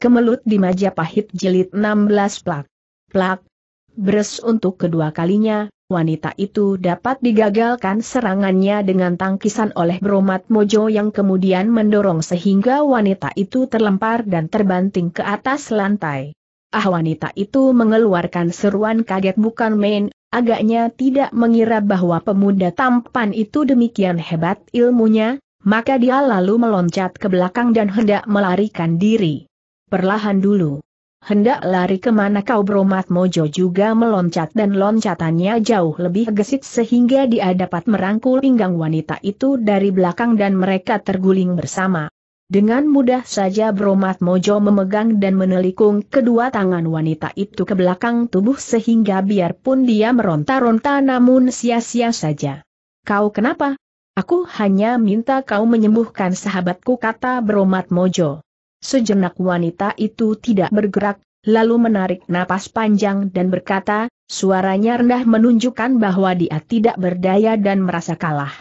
Kemelut di Majapahit jilid 16 plak. Plak. Beres untuk kedua kalinya, wanita itu dapat digagalkan serangannya dengan tangkisan oleh Bromat Mojo yang kemudian mendorong sehingga wanita itu terlempar dan terbanting ke atas lantai. Ah wanita itu mengeluarkan seruan kaget bukan main, agaknya tidak mengira bahwa pemuda tampan itu demikian hebat ilmunya, maka dia lalu meloncat ke belakang dan hendak melarikan diri. Perlahan dulu. Hendak lari kemana kau Bromat Mojo juga meloncat dan loncatannya jauh lebih gesit sehingga dia dapat merangkul pinggang wanita itu dari belakang dan mereka terguling bersama. Dengan mudah saja Bromat Mojo memegang dan menelikung kedua tangan wanita itu ke belakang tubuh sehingga biarpun dia meronta-ronta namun sia-sia saja. Kau kenapa? Aku hanya minta kau menyembuhkan sahabatku kata Bromat Mojo. Sejenak wanita itu tidak bergerak, lalu menarik napas panjang dan berkata, suaranya rendah menunjukkan bahwa dia tidak berdaya dan merasa kalah.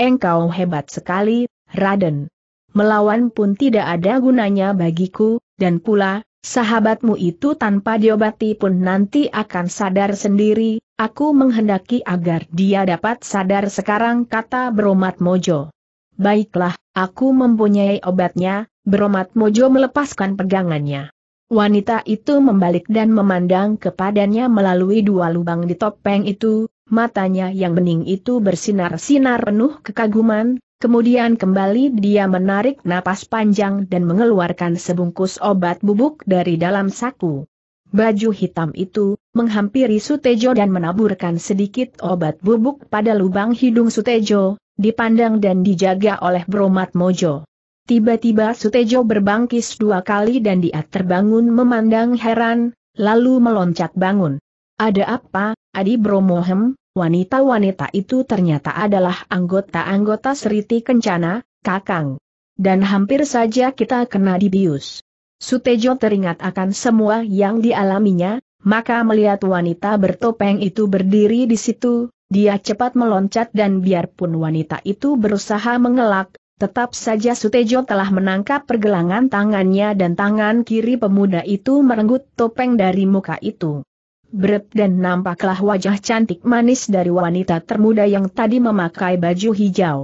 Engkau hebat sekali, Raden. Melawan pun tidak ada gunanya bagiku, dan pula, sahabatmu itu tanpa diobati pun nanti akan sadar sendiri, aku menghendaki agar dia dapat sadar sekarang kata Bromat Mojo. Baiklah, aku mempunyai obatnya, Beromat Mojo melepaskan pegangannya. Wanita itu membalik dan memandang kepadanya melalui dua lubang di topeng itu, matanya yang bening itu bersinar-sinar penuh kekaguman, kemudian kembali dia menarik napas panjang dan mengeluarkan sebungkus obat bubuk dari dalam saku. Baju hitam itu, menghampiri Sutejo dan menaburkan sedikit obat bubuk pada lubang hidung Sutejo, dipandang dan dijaga oleh Bromat Mojo. Tiba-tiba Sutejo berbangkis dua kali dan dia terbangun memandang heran, lalu meloncat bangun. Ada apa, Adi Bromohem? Wanita-wanita itu ternyata adalah anggota-anggota Seriti Kencana, Kakang. Dan hampir saja kita kena dibius. Sutejo teringat akan semua yang dialaminya, maka melihat wanita bertopeng itu berdiri di situ, dia cepat meloncat dan biarpun wanita itu berusaha mengelak, Tetap saja Sutejo telah menangkap pergelangan tangannya dan tangan kiri pemuda itu merenggut topeng dari muka itu. Brep dan nampaklah wajah cantik manis dari wanita termuda yang tadi memakai baju hijau.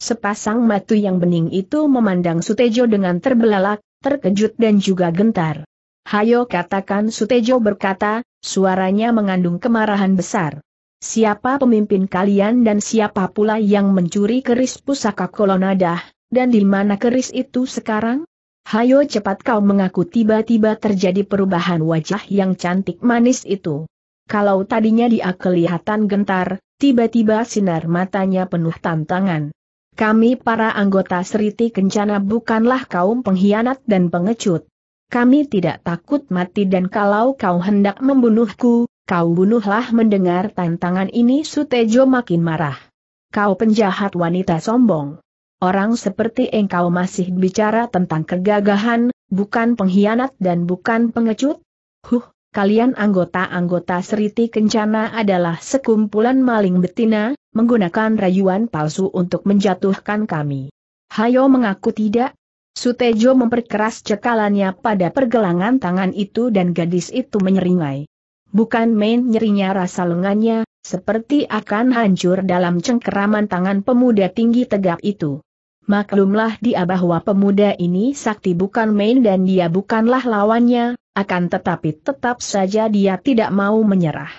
Sepasang mata yang bening itu memandang Sutejo dengan terbelalak, terkejut dan juga gentar. Hayo katakan Sutejo berkata, suaranya mengandung kemarahan besar siapa pemimpin kalian dan siapa pula yang mencuri keris pusaka kolonadah, dan di mana keris itu sekarang? Hayo cepat kau mengaku tiba-tiba terjadi perubahan wajah yang cantik manis itu. Kalau tadinya dia kelihatan gentar, tiba-tiba sinar matanya penuh tantangan. Kami para anggota Seriti Kencana bukanlah kaum pengkhianat dan pengecut. Kami tidak takut mati dan kalau kau hendak membunuhku, Kau bunuhlah mendengar tantangan ini Sutejo makin marah. Kau penjahat wanita sombong. Orang seperti engkau masih bicara tentang kegagahan, bukan pengkhianat dan bukan pengecut? Huh, kalian anggota-anggota Seriti Kencana adalah sekumpulan maling betina, menggunakan rayuan palsu untuk menjatuhkan kami. Hayo mengaku tidak, Sutejo memperkeras cekalannya pada pergelangan tangan itu dan gadis itu menyeringai. Bukan main nyerinya rasa lengannya, seperti akan hancur dalam cengkeraman tangan pemuda tinggi tegap itu. Maklumlah dia bahwa pemuda ini sakti bukan main dan dia bukanlah lawannya, akan tetapi tetap saja dia tidak mau menyerah.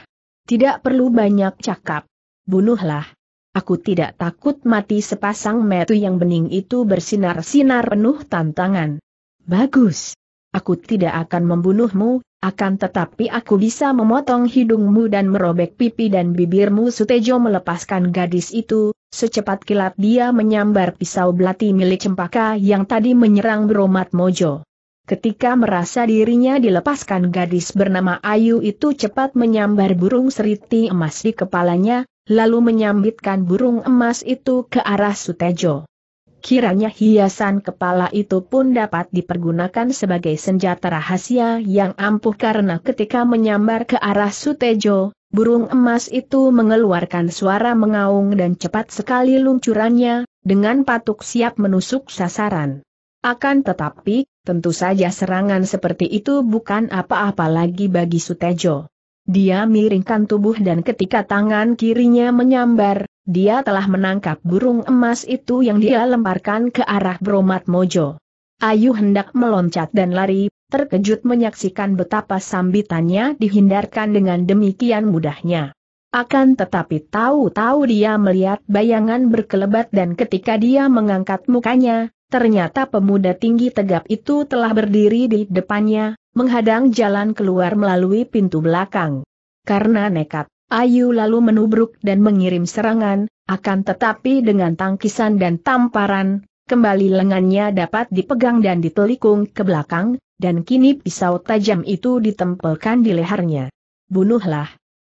Tidak perlu banyak cakap. Bunuhlah. Aku tidak takut mati sepasang metu yang bening itu bersinar-sinar penuh tantangan. Bagus. Aku tidak akan membunuhmu, akan tetapi aku bisa memotong hidungmu dan merobek pipi dan bibirmu Sutejo melepaskan gadis itu, secepat kilat dia menyambar pisau belati milik cempaka yang tadi menyerang beromat mojo. Ketika merasa dirinya dilepaskan gadis bernama Ayu itu cepat menyambar burung seriti emas di kepalanya, lalu menyambitkan burung emas itu ke arah Sutejo. Kiranya hiasan kepala itu pun dapat dipergunakan sebagai senjata rahasia yang ampuh karena ketika menyambar ke arah Sutejo, burung emas itu mengeluarkan suara mengaung dan cepat sekali luncurannya, dengan patuk siap menusuk sasaran. Akan tetapi, tentu saja serangan seperti itu bukan apa-apa lagi bagi Sutejo. Dia miringkan tubuh dan ketika tangan kirinya menyambar, dia telah menangkap burung emas itu yang dia lemparkan ke arah Bromat Mojo. Ayu hendak meloncat dan lari, terkejut menyaksikan betapa sambitannya dihindarkan dengan demikian mudahnya. Akan tetapi tahu-tahu dia melihat bayangan berkelebat dan ketika dia mengangkat mukanya, ternyata pemuda tinggi tegap itu telah berdiri di depannya, menghadang jalan keluar melalui pintu belakang. Karena nekat, Ayu lalu menubruk dan mengirim serangan, akan tetapi dengan tangkisan dan tamparan, kembali lengannya dapat dipegang dan ditelikung ke belakang, dan kini pisau tajam itu ditempelkan di lehernya. Bunuhlah.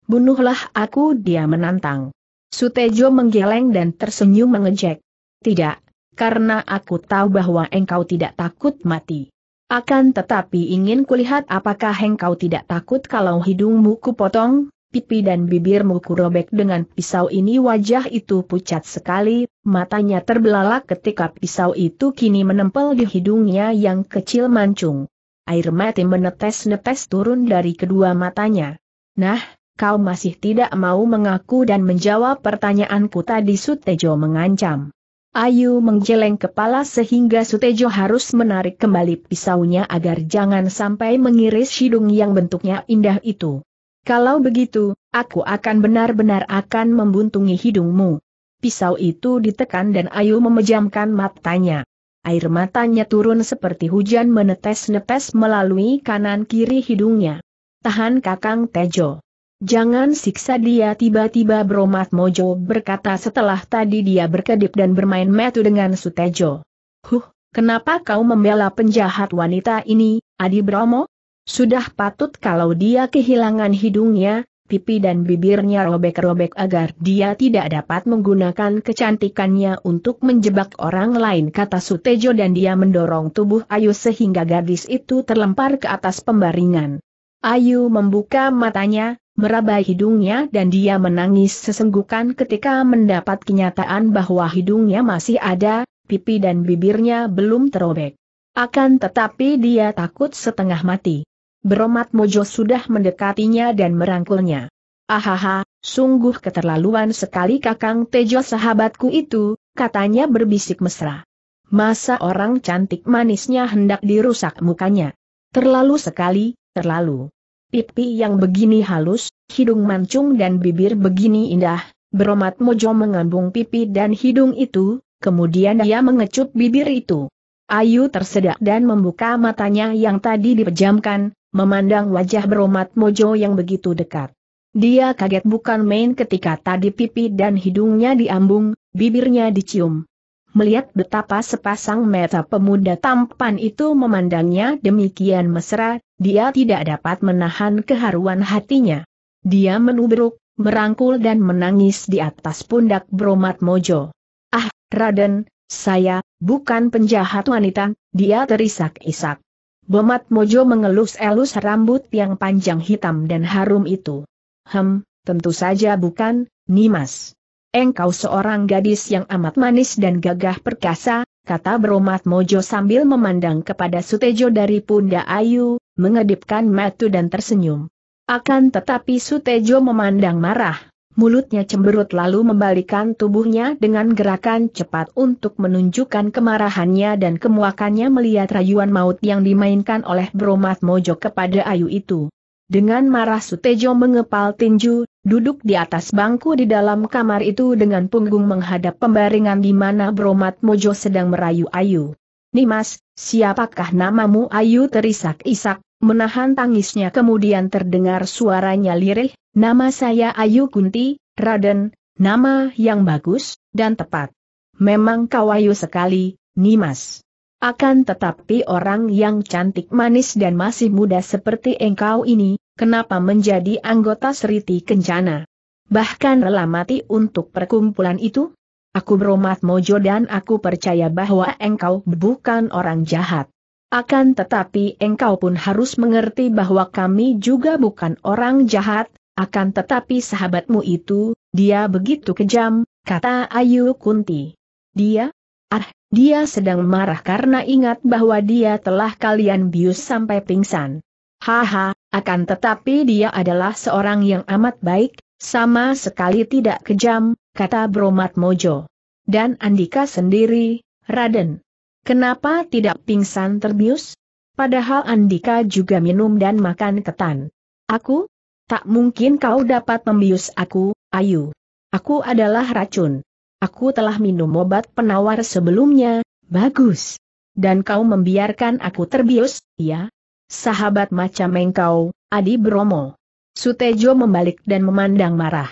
Bunuhlah aku dia menantang. Sutejo menggeleng dan tersenyum mengejek. Tidak, karena aku tahu bahwa engkau tidak takut mati. Akan tetapi ingin kulihat apakah engkau tidak takut kalau hidungmu kupotong, pipi dan bibirmu kurobek dengan pisau ini wajah itu pucat sekali, matanya terbelalak ketika pisau itu kini menempel di hidungnya yang kecil mancung. Air mati menetes-netes turun dari kedua matanya. Nah, kau masih tidak mau mengaku dan menjawab pertanyaanku tadi Sutejo mengancam. Ayu menggeleng kepala sehingga Sutejo harus menarik kembali pisaunya agar jangan sampai mengiris hidung yang bentuknya indah itu. Kalau begitu, aku akan benar-benar akan membuntungi hidungmu. Pisau itu ditekan dan Ayu memejamkan matanya. Air matanya turun seperti hujan menetes-netes melalui kanan-kiri hidungnya. Tahan kakang Tejo. Jangan siksa dia tiba-tiba Bromat Mojo berkata setelah tadi dia berkedip dan bermain metu dengan Sutejo. Huh, kenapa kau membela penjahat wanita ini, Adi Bromo? Sudah patut kalau dia kehilangan hidungnya, pipi dan bibirnya robek-robek agar dia tidak dapat menggunakan kecantikannya untuk menjebak orang lain kata Sutejo dan dia mendorong tubuh Ayu sehingga gadis itu terlempar ke atas pembaringan. Ayu membuka matanya, meraba hidungnya dan dia menangis sesenggukan ketika mendapat kenyataan bahwa hidungnya masih ada, pipi dan bibirnya belum terobek. Akan tetapi dia takut setengah mati. Beromat Mojo sudah mendekatinya dan merangkulnya. Ahaha, sungguh keterlaluan sekali kakang Tejo sahabatku itu, katanya berbisik mesra. Masa orang cantik manisnya hendak dirusak mukanya. Terlalu sekali, terlalu. Pipi yang begini halus, hidung mancung dan bibir begini indah, beromat mojo mengambung pipi dan hidung itu, kemudian dia mengecup bibir itu. Ayu tersedak dan membuka matanya yang tadi dipejamkan, memandang wajah beromat Mojo yang begitu dekat. Dia kaget bukan main ketika tadi pipi dan hidungnya diambung, bibirnya dicium. Melihat betapa sepasang mata pemuda tampan itu memandangnya demikian mesra, dia tidak dapat menahan keharuan hatinya. Dia menubruk, merangkul dan menangis di atas pundak Bromat Mojo. Ah, Raden, saya, bukan penjahat wanita, dia terisak-isak. Bomat Mojo mengelus-elus rambut yang panjang hitam dan harum itu. Hem, tentu saja bukan, Nimas. Engkau seorang gadis yang amat manis dan gagah perkasa, kata Bromat Mojo sambil memandang kepada Sutejo dari Punda Ayu, mengedipkan matu dan tersenyum. Akan tetapi Sutejo memandang marah, mulutnya cemberut lalu membalikan tubuhnya dengan gerakan cepat untuk menunjukkan kemarahannya dan kemuakannya melihat rayuan maut yang dimainkan oleh Bromat Mojo kepada Ayu itu. Dengan marah Sutejo mengepal tinju, duduk di atas bangku di dalam kamar itu dengan punggung menghadap pembaringan di mana Bromat Mojo sedang merayu Ayu. Nimas, siapakah namamu Ayu terisak-isak, menahan tangisnya kemudian terdengar suaranya lirih, Nama saya Ayu Kunti, Raden, nama yang bagus, dan tepat. Memang kau ayu sekali, Nimas. Akan tetapi orang yang cantik manis dan masih muda seperti engkau ini, kenapa menjadi anggota Seriti Kencana? Bahkan rela mati untuk perkumpulan itu? Aku beromat mojo dan aku percaya bahwa engkau bukan orang jahat. Akan tetapi engkau pun harus mengerti bahwa kami juga bukan orang jahat, akan tetapi sahabatmu itu, dia begitu kejam, kata Ayu Kunti. Dia? Ah, dia sedang marah karena ingat bahwa dia telah kalian bius sampai pingsan. Haha, akan tetapi dia adalah seorang yang amat baik, sama sekali tidak kejam, kata Bromat Mojo. Dan Andika sendiri, Raden. Kenapa tidak pingsan terbius? Padahal Andika juga minum dan makan ketan. Aku? Tak mungkin kau dapat membius aku, Ayu. Aku adalah racun. Aku telah minum obat penawar sebelumnya, bagus. Dan kau membiarkan aku terbius, ya? Sahabat macam engkau, Adi Bromo. Sutejo membalik dan memandang marah.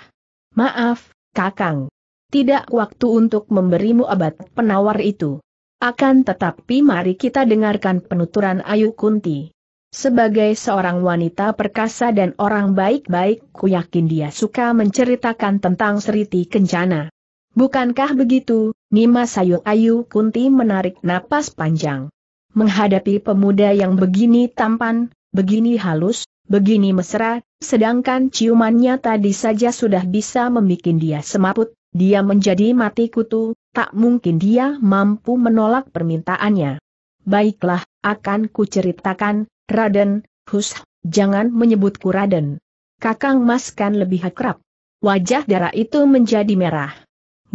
Maaf, Kakang. Tidak waktu untuk memberimu obat penawar itu. Akan tetapi mari kita dengarkan penuturan Ayu Kunti. Sebagai seorang wanita perkasa dan orang baik-baik, ku yakin dia suka menceritakan tentang Seriti Kencana. Bukankah begitu, Nima Sayung Ayu Kunti menarik napas panjang. Menghadapi pemuda yang begini tampan, begini halus, begini mesra, sedangkan ciumannya tadi saja sudah bisa membuat dia semaput, dia menjadi mati kutu, tak mungkin dia mampu menolak permintaannya. Baiklah, akan kuceritakan, Raden, Hus, jangan menyebutku Raden. Kakang Mas kan lebih akrab. Wajah darah itu menjadi merah.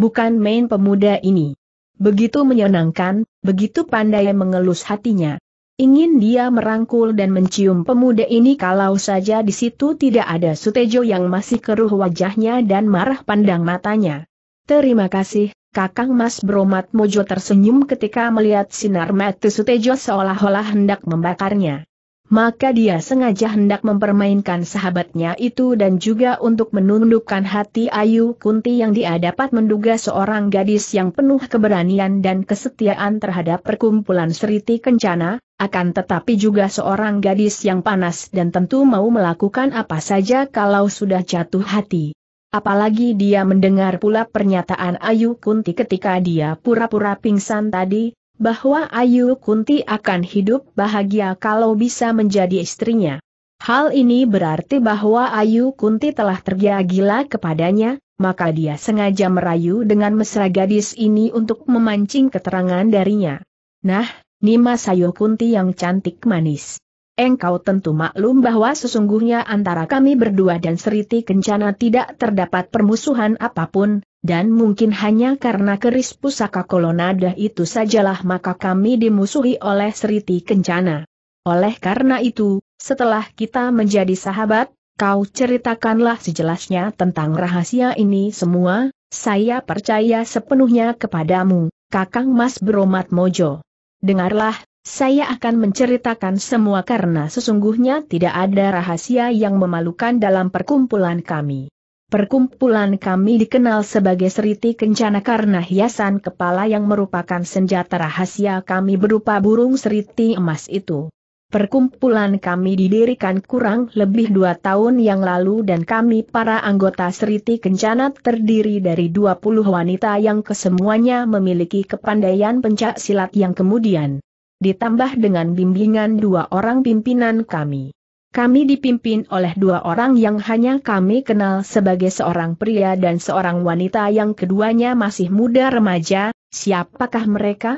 Bukan main pemuda ini. Begitu menyenangkan, begitu pandai mengelus hatinya. Ingin dia merangkul dan mencium pemuda ini kalau saja di situ tidak ada Sutejo yang masih keruh wajahnya dan marah pandang matanya. Terima kasih, Kakang Mas Bromat Mojo tersenyum ketika melihat sinar mata Sutejo seolah-olah hendak membakarnya maka dia sengaja hendak mempermainkan sahabatnya itu dan juga untuk menundukkan hati Ayu Kunti yang dia dapat menduga seorang gadis yang penuh keberanian dan kesetiaan terhadap perkumpulan Seriti Kencana, akan tetapi juga seorang gadis yang panas dan tentu mau melakukan apa saja kalau sudah jatuh hati. Apalagi dia mendengar pula pernyataan Ayu Kunti ketika dia pura-pura pingsan tadi, bahwa Ayu Kunti akan hidup bahagia kalau bisa menjadi istrinya. Hal ini berarti bahwa Ayu Kunti telah tergila-gila kepadanya, maka dia sengaja merayu dengan mesra gadis ini untuk memancing keterangan darinya. Nah, Nima Sayu Kunti yang cantik manis engkau tentu maklum bahwa sesungguhnya antara kami berdua dan Seriti Kencana tidak terdapat permusuhan apapun, dan mungkin hanya karena keris pusaka kolonada itu sajalah maka kami dimusuhi oleh Seriti Kencana. Oleh karena itu, setelah kita menjadi sahabat, kau ceritakanlah sejelasnya tentang rahasia ini semua, saya percaya sepenuhnya kepadamu, Kakang Mas Bromat Mojo. Dengarlah, saya akan menceritakan semua karena sesungguhnya tidak ada rahasia yang memalukan dalam perkumpulan kami. Perkumpulan kami dikenal sebagai Seriti Kencana karena hiasan kepala yang merupakan senjata rahasia kami berupa burung seriti emas itu. Perkumpulan kami didirikan kurang lebih dua tahun yang lalu dan kami para anggota Seriti Kencana terdiri dari 20 wanita yang kesemuanya memiliki kepandaian pencak silat yang kemudian ditambah dengan bimbingan dua orang pimpinan kami. Kami dipimpin oleh dua orang yang hanya kami kenal sebagai seorang pria dan seorang wanita yang keduanya masih muda remaja, siapakah mereka?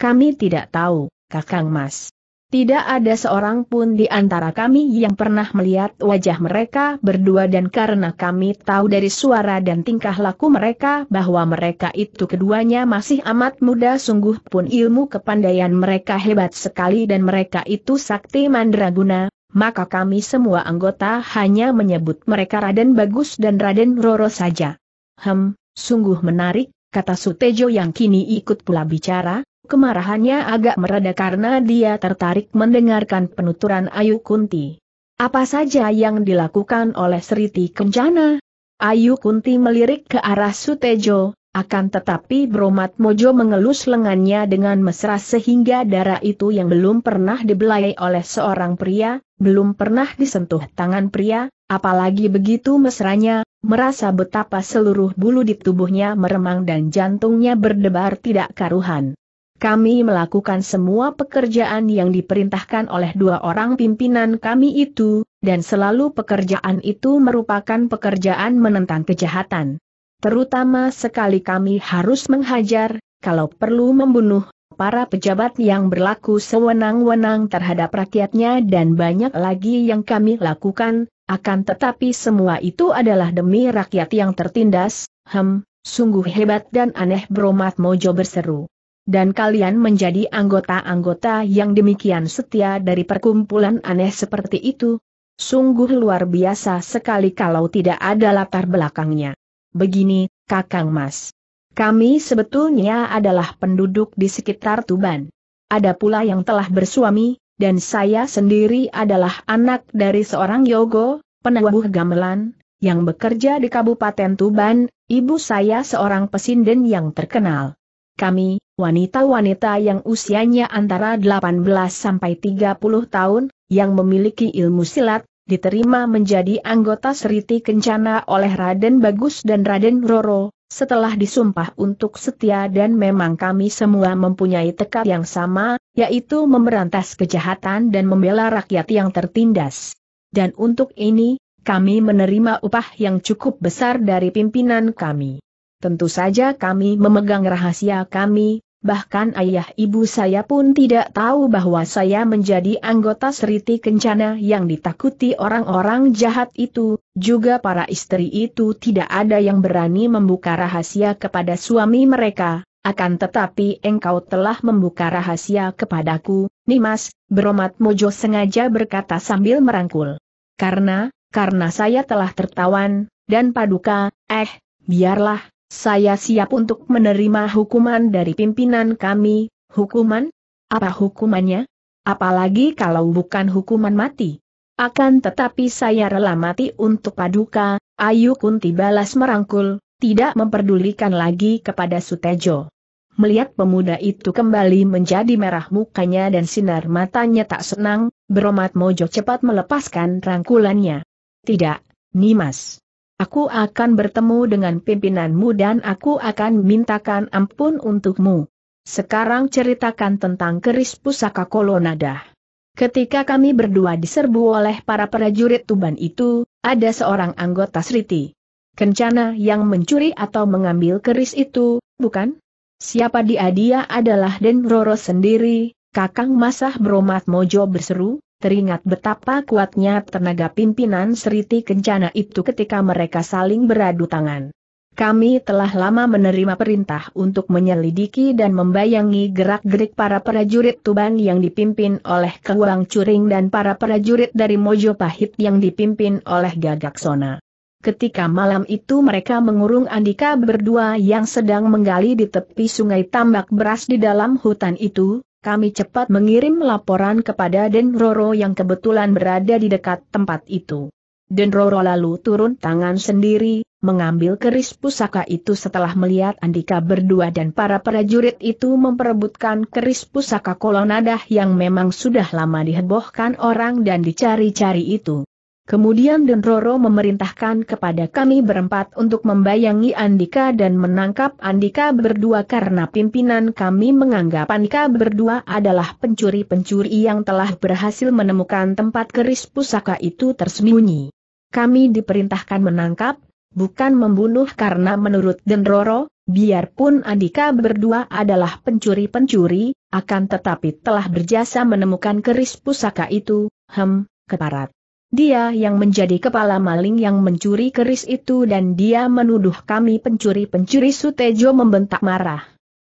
Kami tidak tahu, Kakang Mas. Tidak ada seorang pun di antara kami yang pernah melihat wajah mereka berdua dan karena kami tahu dari suara dan tingkah laku mereka bahwa mereka itu keduanya masih amat muda sungguh pun ilmu kepandaian mereka hebat sekali dan mereka itu sakti mandraguna, maka kami semua anggota hanya menyebut mereka Raden Bagus dan Raden Roro saja. Hem, sungguh menarik, kata Sutejo yang kini ikut pula bicara, Kemarahannya agak mereda karena dia tertarik mendengarkan penuturan Ayu Kunti. Apa saja yang dilakukan oleh Seriti Kencana? Ayu Kunti melirik ke arah Sutejo, akan tetapi Bromat Mojo mengelus lengannya dengan mesra sehingga darah itu yang belum pernah dibelai oleh seorang pria, belum pernah disentuh tangan pria, apalagi begitu mesranya, merasa betapa seluruh bulu di tubuhnya meremang dan jantungnya berdebar tidak karuhan kami melakukan semua pekerjaan yang diperintahkan oleh dua orang pimpinan kami itu, dan selalu pekerjaan itu merupakan pekerjaan menentang kejahatan. Terutama sekali kami harus menghajar, kalau perlu membunuh, para pejabat yang berlaku sewenang-wenang terhadap rakyatnya dan banyak lagi yang kami lakukan, akan tetapi semua itu adalah demi rakyat yang tertindas, hem, sungguh hebat dan aneh Bromat Mojo berseru. Dan kalian menjadi anggota-anggota yang demikian setia dari perkumpulan aneh seperti itu. Sungguh luar biasa sekali kalau tidak ada latar belakangnya. Begini, Kakang Mas. Kami sebetulnya adalah penduduk di sekitar Tuban. Ada pula yang telah bersuami, dan saya sendiri adalah anak dari seorang Yogo, penabuh gamelan, yang bekerja di Kabupaten Tuban, ibu saya seorang pesinden yang terkenal. Kami, wanita-wanita yang usianya antara 18 sampai 30 tahun, yang memiliki ilmu silat, diterima menjadi anggota Seriti Kencana oleh Raden Bagus dan Raden Roro, setelah disumpah untuk setia dan memang kami semua mempunyai tekad yang sama, yaitu memberantas kejahatan dan membela rakyat yang tertindas. Dan untuk ini, kami menerima upah yang cukup besar dari pimpinan kami. Tentu saja kami memegang rahasia kami, bahkan ayah ibu saya pun tidak tahu bahwa saya menjadi anggota Seriti Kencana yang ditakuti orang-orang jahat itu, juga para istri itu tidak ada yang berani membuka rahasia kepada suami mereka, akan tetapi engkau telah membuka rahasia kepadaku, Nimas, Bromat Mojo sengaja berkata sambil merangkul. Karena, karena saya telah tertawan, dan paduka, eh, biarlah, saya siap untuk menerima hukuman dari pimpinan kami, hukuman? Apa hukumannya? Apalagi kalau bukan hukuman mati. Akan tetapi saya rela mati untuk paduka, Ayu Kunti balas merangkul, tidak memperdulikan lagi kepada Sutejo. Melihat pemuda itu kembali menjadi merah mukanya dan sinar matanya tak senang, Bromat Mojo cepat melepaskan rangkulannya. Tidak, Nimas. Aku akan bertemu dengan pimpinanmu dan aku akan mintakan ampun untukmu. Sekarang ceritakan tentang keris pusaka kolonada. Ketika kami berdua diserbu oleh para prajurit Tuban itu, ada seorang anggota Sriti. Kencana yang mencuri atau mengambil keris itu, bukan? Siapa dia dia adalah Den Roro sendiri, Kakang Masah Bromat Mojo berseru, teringat betapa kuatnya tenaga pimpinan Seriti Kencana itu ketika mereka saling beradu tangan. Kami telah lama menerima perintah untuk menyelidiki dan membayangi gerak-gerik para prajurit Tuban yang dipimpin oleh Kewang Curing dan para prajurit dari Mojo Pahit yang dipimpin oleh Gagaksona. Ketika malam itu mereka mengurung Andika berdua yang sedang menggali di tepi sungai tambak beras di dalam hutan itu, kami cepat mengirim laporan kepada Den Roro yang kebetulan berada di dekat tempat itu. Den Roro lalu turun tangan sendiri, mengambil keris pusaka itu setelah melihat Andika berdua dan para prajurit itu memperebutkan keris pusaka kolonadah yang memang sudah lama dihebohkan orang dan dicari-cari itu. Kemudian Roro memerintahkan kepada kami berempat untuk membayangi Andika dan menangkap Andika berdua karena pimpinan kami menganggap Andika berdua adalah pencuri-pencuri yang telah berhasil menemukan tempat keris pusaka itu tersembunyi. Kami diperintahkan menangkap, bukan membunuh karena menurut Roro, biarpun Andika berdua adalah pencuri-pencuri, akan tetapi telah berjasa menemukan keris pusaka itu, hem, keparat. Dia yang menjadi kepala maling yang mencuri keris itu dan dia menuduh kami pencuri-pencuri Sutejo membentak marah.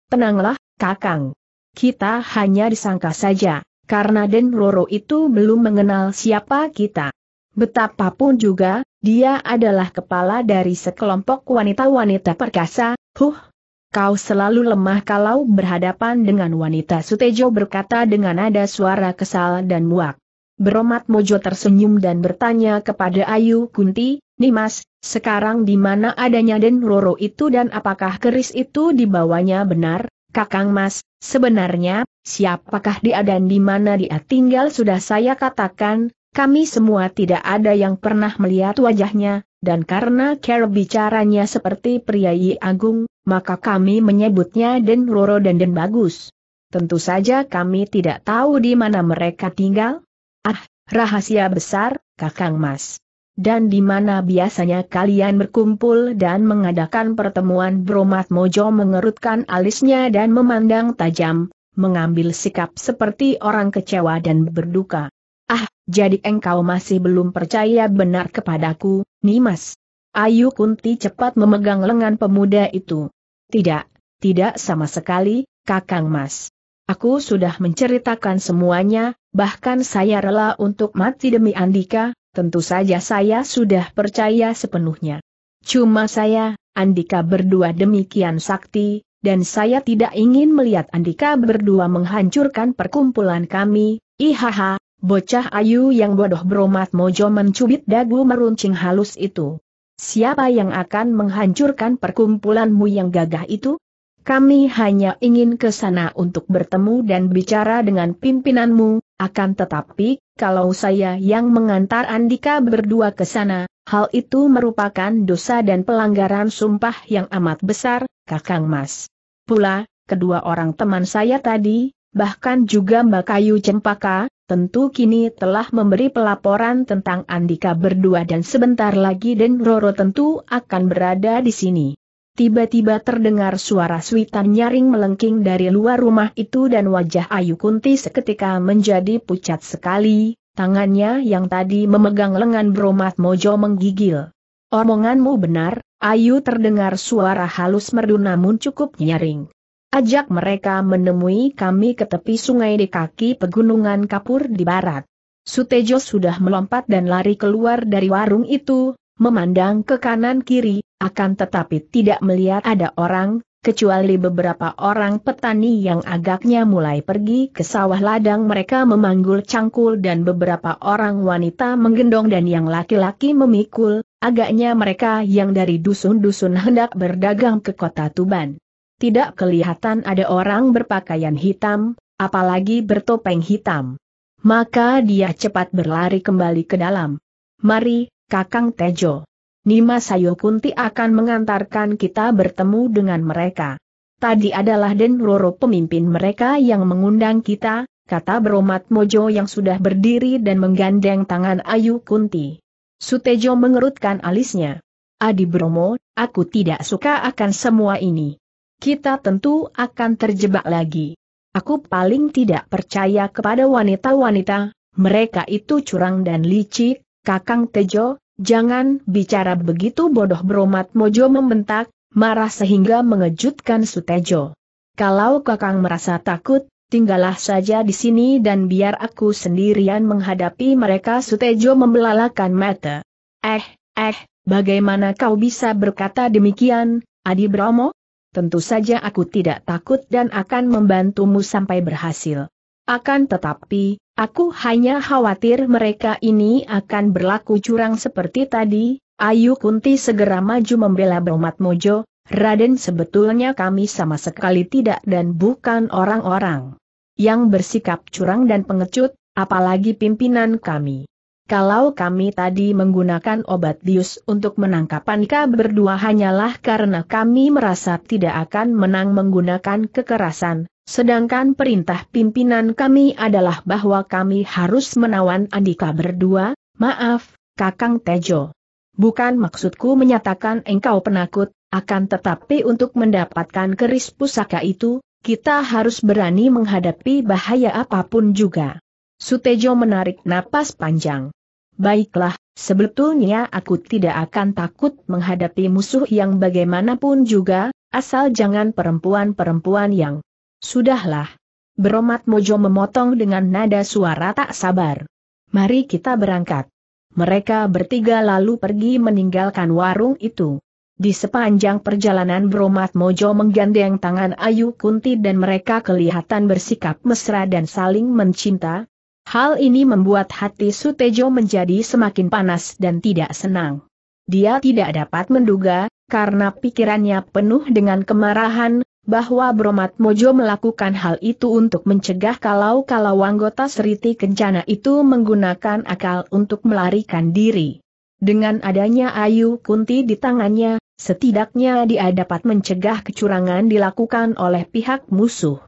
Tenanglah, Kakang. Kita hanya disangka saja, karena Den Roro itu belum mengenal siapa kita. Betapapun juga, dia adalah kepala dari sekelompok wanita-wanita perkasa, huh. Kau selalu lemah kalau berhadapan dengan wanita Sutejo berkata dengan nada suara kesal dan muak. Beromat Mojo tersenyum dan bertanya kepada Ayu Kunti, Nimas, sekarang di mana adanya Den Roro itu dan apakah keris itu dibawanya benar, Kakang Mas, sebenarnya, siapakah dia dan di mana dia tinggal sudah saya katakan, kami semua tidak ada yang pernah melihat wajahnya, dan karena cara bicaranya seperti priayi agung, maka kami menyebutnya Den Roro dan Den Bagus. Tentu saja kami tidak tahu di mana mereka tinggal, Ah, rahasia besar, Kakang Mas. Dan di mana biasanya kalian berkumpul dan mengadakan pertemuan Bromat Mojo mengerutkan alisnya dan memandang tajam, mengambil sikap seperti orang kecewa dan berduka. Ah, jadi engkau masih belum percaya benar kepadaku, Nimas. Ayu Kunti cepat memegang lengan pemuda itu. Tidak, tidak sama sekali, Kakang Mas. Aku sudah menceritakan semuanya, bahkan saya rela untuk mati demi Andika, tentu saja saya sudah percaya sepenuhnya. Cuma saya, Andika berdua demikian sakti, dan saya tidak ingin melihat Andika berdua menghancurkan perkumpulan kami, ihaha, bocah ayu yang bodoh beromat mojo mencubit dagu meruncing halus itu. Siapa yang akan menghancurkan perkumpulanmu yang gagah itu? Kami hanya ingin ke sana untuk bertemu dan bicara dengan pimpinanmu, akan tetapi, kalau saya yang mengantar Andika berdua ke sana, hal itu merupakan dosa dan pelanggaran sumpah yang amat besar, Kakang Mas. Pula, kedua orang teman saya tadi, bahkan juga Mbak Kayu Cempaka, tentu kini telah memberi pelaporan tentang Andika berdua dan sebentar lagi Den Roro tentu akan berada di sini. Tiba-tiba terdengar suara suitan nyaring melengking dari luar rumah itu dan wajah Ayu Kunti seketika menjadi pucat sekali, tangannya yang tadi memegang lengan Bromat Mojo menggigil. Omonganmu benar, Ayu terdengar suara halus merdu namun cukup nyaring. Ajak mereka menemui kami ke tepi sungai di kaki pegunungan Kapur di barat. Sutejo sudah melompat dan lari keluar dari warung itu, memandang ke kanan kiri, akan tetapi tidak melihat ada orang, kecuali beberapa orang petani yang agaknya mulai pergi ke sawah ladang mereka memanggul cangkul dan beberapa orang wanita menggendong dan yang laki-laki memikul, agaknya mereka yang dari dusun-dusun hendak berdagang ke kota Tuban. Tidak kelihatan ada orang berpakaian hitam, apalagi bertopeng hitam. Maka dia cepat berlari kembali ke dalam. Mari, Kakang Tejo. Nima Sayo Kunti akan mengantarkan kita bertemu dengan mereka. Tadi adalah Den Roro pemimpin mereka yang mengundang kita, kata Bromat Mojo yang sudah berdiri dan menggandeng tangan Ayu Kunti. Sutejo mengerutkan alisnya. Adi Bromo, aku tidak suka akan semua ini. Kita tentu akan terjebak lagi. Aku paling tidak percaya kepada wanita-wanita, mereka itu curang dan licik, Kakang Tejo, Jangan bicara begitu bodoh Bromat Mojo membentak, marah sehingga mengejutkan Sutejo. Kalau kakang merasa takut, tinggallah saja di sini dan biar aku sendirian menghadapi mereka Sutejo membelalakan mata. Eh, eh, bagaimana kau bisa berkata demikian, Adi Bromo? Tentu saja aku tidak takut dan akan membantumu sampai berhasil. Akan tetapi, aku hanya khawatir mereka ini akan berlaku curang seperti tadi, Ayu Kunti segera maju membela Bromat Mojo, Raden sebetulnya kami sama sekali tidak dan bukan orang-orang yang bersikap curang dan pengecut, apalagi pimpinan kami. Kalau kami tadi menggunakan obat bius untuk menangkap Panika berdua hanyalah karena kami merasa tidak akan menang menggunakan kekerasan, sedangkan perintah pimpinan kami adalah bahwa kami harus menawan Andika berdua, maaf, Kakang Tejo. Bukan maksudku menyatakan engkau penakut, akan tetapi untuk mendapatkan keris pusaka itu, kita harus berani menghadapi bahaya apapun juga. Sutejo menarik napas panjang. Baiklah, sebetulnya aku tidak akan takut menghadapi musuh yang bagaimanapun juga, asal jangan perempuan-perempuan yang... Sudahlah. Beromat Mojo memotong dengan nada suara tak sabar. Mari kita berangkat. Mereka bertiga lalu pergi meninggalkan warung itu. Di sepanjang perjalanan Bromat Mojo menggandeng tangan Ayu Kunti dan mereka kelihatan bersikap mesra dan saling mencinta, Hal ini membuat hati Sutejo menjadi semakin panas dan tidak senang. Dia tidak dapat menduga, karena pikirannya penuh dengan kemarahan, bahwa Bromat Mojo melakukan hal itu untuk mencegah kalau-kalau anggota Seriti Kencana itu menggunakan akal untuk melarikan diri. Dengan adanya Ayu Kunti di tangannya, setidaknya dia dapat mencegah kecurangan dilakukan oleh pihak musuh.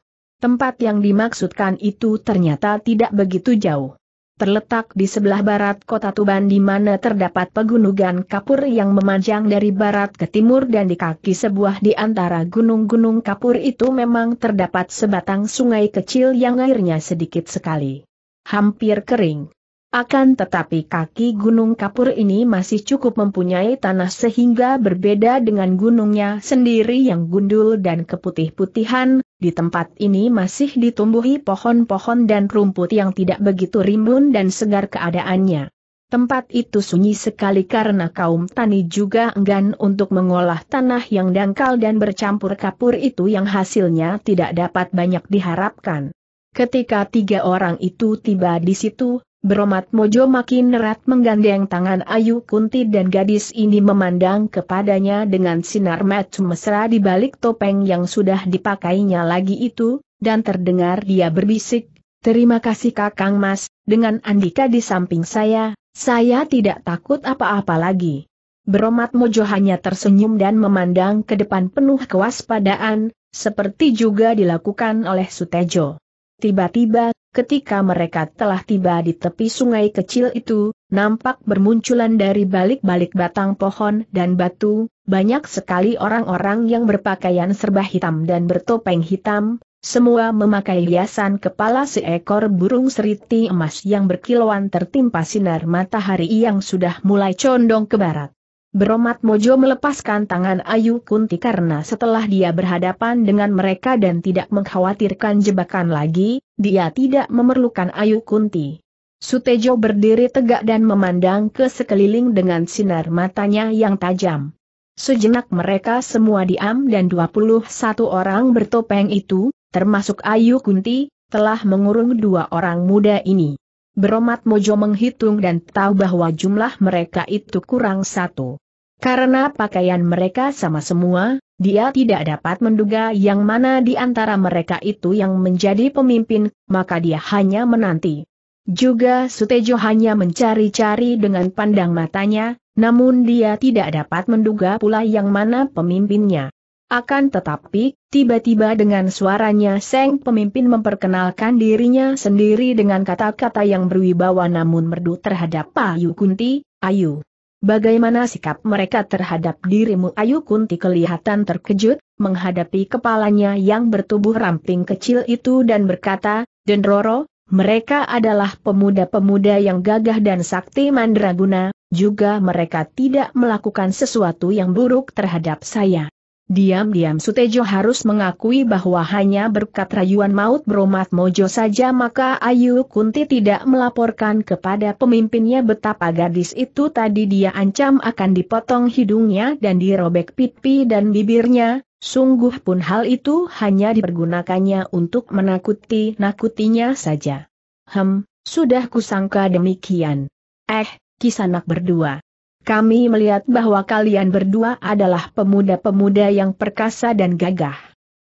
Tempat yang dimaksudkan itu ternyata tidak begitu jauh. Terletak di sebelah barat kota Tuban di mana terdapat pegunungan kapur yang memanjang dari barat ke timur dan di kaki sebuah di antara gunung-gunung kapur itu memang terdapat sebatang sungai kecil yang airnya sedikit sekali. Hampir kering. Akan tetapi kaki Gunung Kapur ini masih cukup mempunyai tanah sehingga berbeda dengan gunungnya sendiri yang gundul dan keputih-putihan, di tempat ini masih ditumbuhi pohon-pohon dan rumput yang tidak begitu rimbun dan segar keadaannya. Tempat itu sunyi sekali karena kaum tani juga enggan untuk mengolah tanah yang dangkal dan bercampur kapur itu yang hasilnya tidak dapat banyak diharapkan. Ketika tiga orang itu tiba di situ, Beromat Mojo makin erat menggandeng tangan Ayu Kunti dan gadis ini memandang kepadanya dengan sinar mata mesra di balik topeng yang sudah dipakainya lagi itu, dan terdengar dia berbisik, Terima kasih Kakang Mas, dengan Andika di samping saya, saya tidak takut apa-apa lagi. Beromat Mojo hanya tersenyum dan memandang ke depan penuh kewaspadaan, seperti juga dilakukan oleh Sutejo. Tiba-tiba Ketika mereka telah tiba di tepi sungai kecil itu, nampak bermunculan dari balik-balik batang pohon dan batu, banyak sekali orang-orang yang berpakaian serba hitam dan bertopeng hitam, semua memakai hiasan kepala seekor burung seriti emas yang berkilauan tertimpa sinar matahari yang sudah mulai condong ke barat. Beromat Mojo melepaskan tangan Ayu Kunti karena setelah dia berhadapan dengan mereka dan tidak mengkhawatirkan jebakan lagi, dia tidak memerlukan Ayu Kunti. Sutejo berdiri tegak dan memandang ke sekeliling dengan sinar matanya yang tajam. Sejenak mereka semua diam dan 21 orang bertopeng itu, termasuk Ayu Kunti, telah mengurung dua orang muda ini. Beromat Mojo menghitung dan tahu bahwa jumlah mereka itu kurang satu. Karena pakaian mereka sama semua, dia tidak dapat menduga yang mana di antara mereka itu yang menjadi pemimpin, maka dia hanya menanti. Juga Sutejo hanya mencari-cari dengan pandang matanya, namun dia tidak dapat menduga pula yang mana pemimpinnya. Akan tetapi, tiba-tiba dengan suaranya Seng pemimpin memperkenalkan dirinya sendiri dengan kata-kata yang berwibawa namun merdu terhadap Pak Kunti, Ayu. Bagaimana sikap mereka terhadap dirimu Ayu Kunti kelihatan terkejut, menghadapi kepalanya yang bertubuh ramping kecil itu dan berkata, Dendroro, mereka adalah pemuda-pemuda yang gagah dan sakti mandraguna, juga mereka tidak melakukan sesuatu yang buruk terhadap saya. Diam-diam Sutejo harus mengakui bahwa hanya berkat rayuan maut Bromat Mojo saja maka Ayu Kunti tidak melaporkan kepada pemimpinnya betapa gadis itu tadi dia ancam akan dipotong hidungnya dan dirobek pipi dan bibirnya, sungguh pun hal itu hanya dipergunakannya untuk menakuti-nakutinya saja. Hem, sudah kusangka demikian. Eh, kisanak berdua. Kami melihat bahwa kalian berdua adalah pemuda-pemuda yang perkasa dan gagah.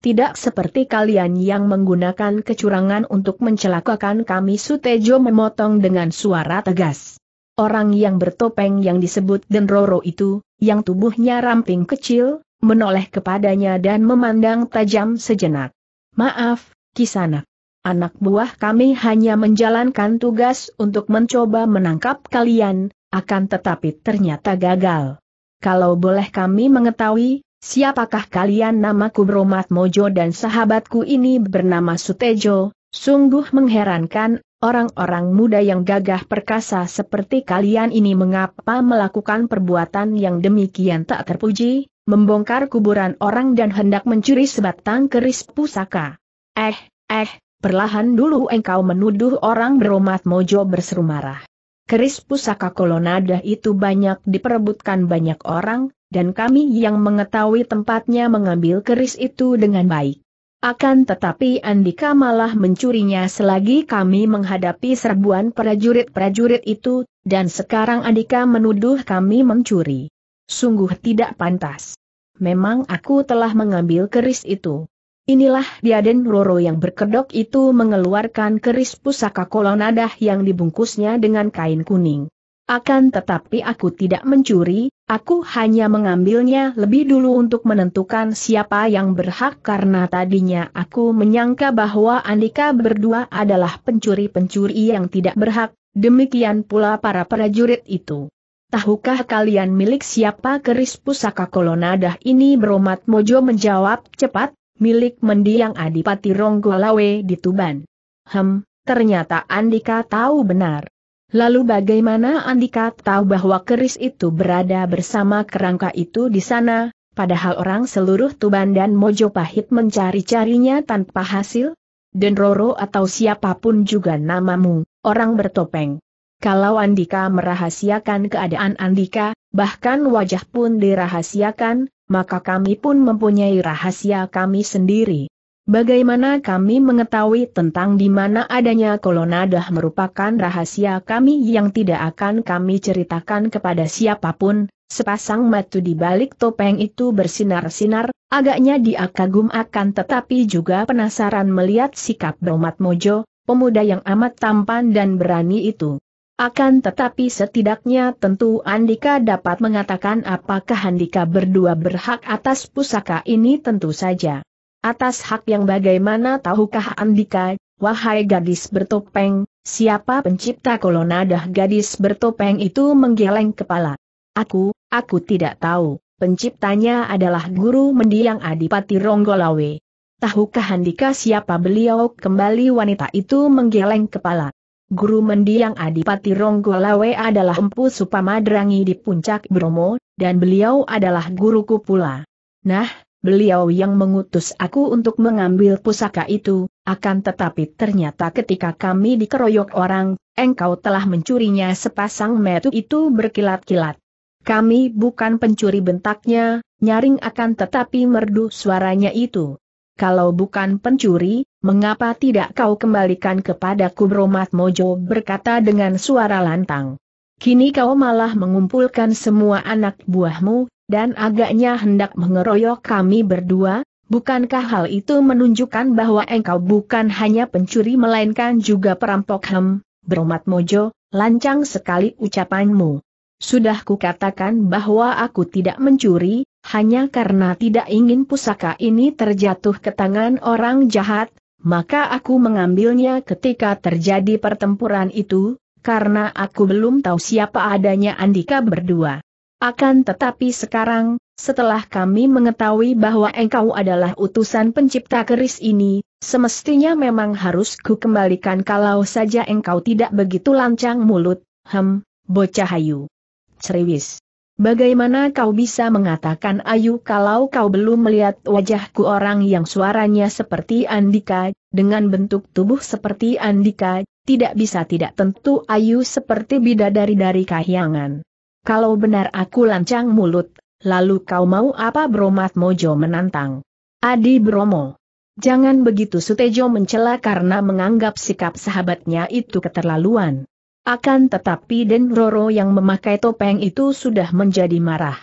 Tidak seperti kalian yang menggunakan kecurangan untuk mencelakakan kami Sutejo memotong dengan suara tegas. Orang yang bertopeng yang disebut Denroro itu, yang tubuhnya ramping kecil, menoleh kepadanya dan memandang tajam sejenak. Maaf, Kisanak. Anak buah kami hanya menjalankan tugas untuk mencoba menangkap kalian, akan tetapi ternyata gagal. Kalau boleh kami mengetahui, siapakah kalian namaku Bromat Mojo dan sahabatku ini bernama Sutejo, sungguh mengherankan, orang-orang muda yang gagah perkasa seperti kalian ini mengapa melakukan perbuatan yang demikian tak terpuji, membongkar kuburan orang dan hendak mencuri sebatang keris pusaka. Eh, eh, perlahan dulu engkau menuduh orang Bromat mojo berseru marah. Keris pusaka kolonada itu banyak diperebutkan banyak orang, dan kami yang mengetahui tempatnya mengambil keris itu dengan baik. Akan tetapi Andika malah mencurinya selagi kami menghadapi serbuan prajurit-prajurit itu, dan sekarang Andika menuduh kami mencuri. Sungguh tidak pantas. Memang aku telah mengambil keris itu. Inilah Diaden Roro yang berkedok itu mengeluarkan keris pusaka kolonadah yang dibungkusnya dengan kain kuning. Akan tetapi aku tidak mencuri, aku hanya mengambilnya lebih dulu untuk menentukan siapa yang berhak karena tadinya aku menyangka bahwa Andika berdua adalah pencuri-pencuri yang tidak berhak, demikian pula para prajurit itu. Tahukah kalian milik siapa keris pusaka kolonadah ini beromat Mojo menjawab cepat, milik mendiang Adipati Ronggolawe di Tuban. Hem, ternyata Andika tahu benar. Lalu bagaimana Andika tahu bahwa keris itu berada bersama kerangka itu di sana, padahal orang seluruh Tuban dan Mojopahit mencari-carinya tanpa hasil? Dan Roro atau siapapun juga namamu, orang bertopeng. Kalau Andika merahasiakan keadaan Andika, bahkan wajah pun dirahasiakan, maka kami pun mempunyai rahasia kami sendiri. Bagaimana kami mengetahui tentang di mana adanya kolonadah merupakan rahasia kami yang tidak akan kami ceritakan kepada siapapun, sepasang mata di balik topeng itu bersinar-sinar, agaknya dia kagum akan tetapi juga penasaran melihat sikap Domat Mojo, pemuda yang amat tampan dan berani itu. Akan tetapi setidaknya tentu Andika dapat mengatakan apakah Andika berdua berhak atas pusaka ini tentu saja. Atas hak yang bagaimana tahukah Andika, wahai gadis bertopeng, siapa pencipta kolonadah gadis bertopeng itu menggeleng kepala. Aku, aku tidak tahu, penciptanya adalah guru mendiang Adipati Ronggolawe. Tahukah Andika siapa beliau kembali wanita itu menggeleng kepala. Guru mendiang Adipati Ronggolawe adalah empu Supamadrangi di puncak Bromo, dan beliau adalah guruku pula. Nah, beliau yang mengutus aku untuk mengambil pusaka itu, akan tetapi ternyata ketika kami dikeroyok orang, engkau telah mencurinya sepasang metu itu berkilat-kilat. Kami bukan pencuri bentaknya, nyaring akan tetapi merdu suaranya itu. Kalau bukan pencuri, Mengapa tidak kau kembalikan kepadaku Bromat Mojo berkata dengan suara lantang. Kini kau malah mengumpulkan semua anak buahmu, dan agaknya hendak mengeroyok kami berdua, bukankah hal itu menunjukkan bahwa engkau bukan hanya pencuri melainkan juga perampok hem, Bromat Mojo, lancang sekali ucapanmu. Sudah kukatakan bahwa aku tidak mencuri, hanya karena tidak ingin pusaka ini terjatuh ke tangan orang jahat, maka aku mengambilnya ketika terjadi pertempuran itu, karena aku belum tahu siapa adanya Andika berdua. Akan tetapi sekarang, setelah kami mengetahui bahwa engkau adalah utusan pencipta keris ini, semestinya memang harus ku kembalikan kalau saja engkau tidak begitu lancang mulut, hem, bocah hayu. Ceriwis. Bagaimana kau bisa mengatakan ayu kalau kau belum melihat wajahku orang yang suaranya seperti Andika, dengan bentuk tubuh seperti Andika, tidak bisa tidak tentu ayu seperti bidadari dari kahyangan. Kalau benar aku lancang mulut, lalu kau mau apa Bromat Mojo menantang? Adi Bromo. Jangan begitu Sutejo mencela karena menganggap sikap sahabatnya itu keterlaluan. Akan tetapi Den Roro yang memakai topeng itu sudah menjadi marah.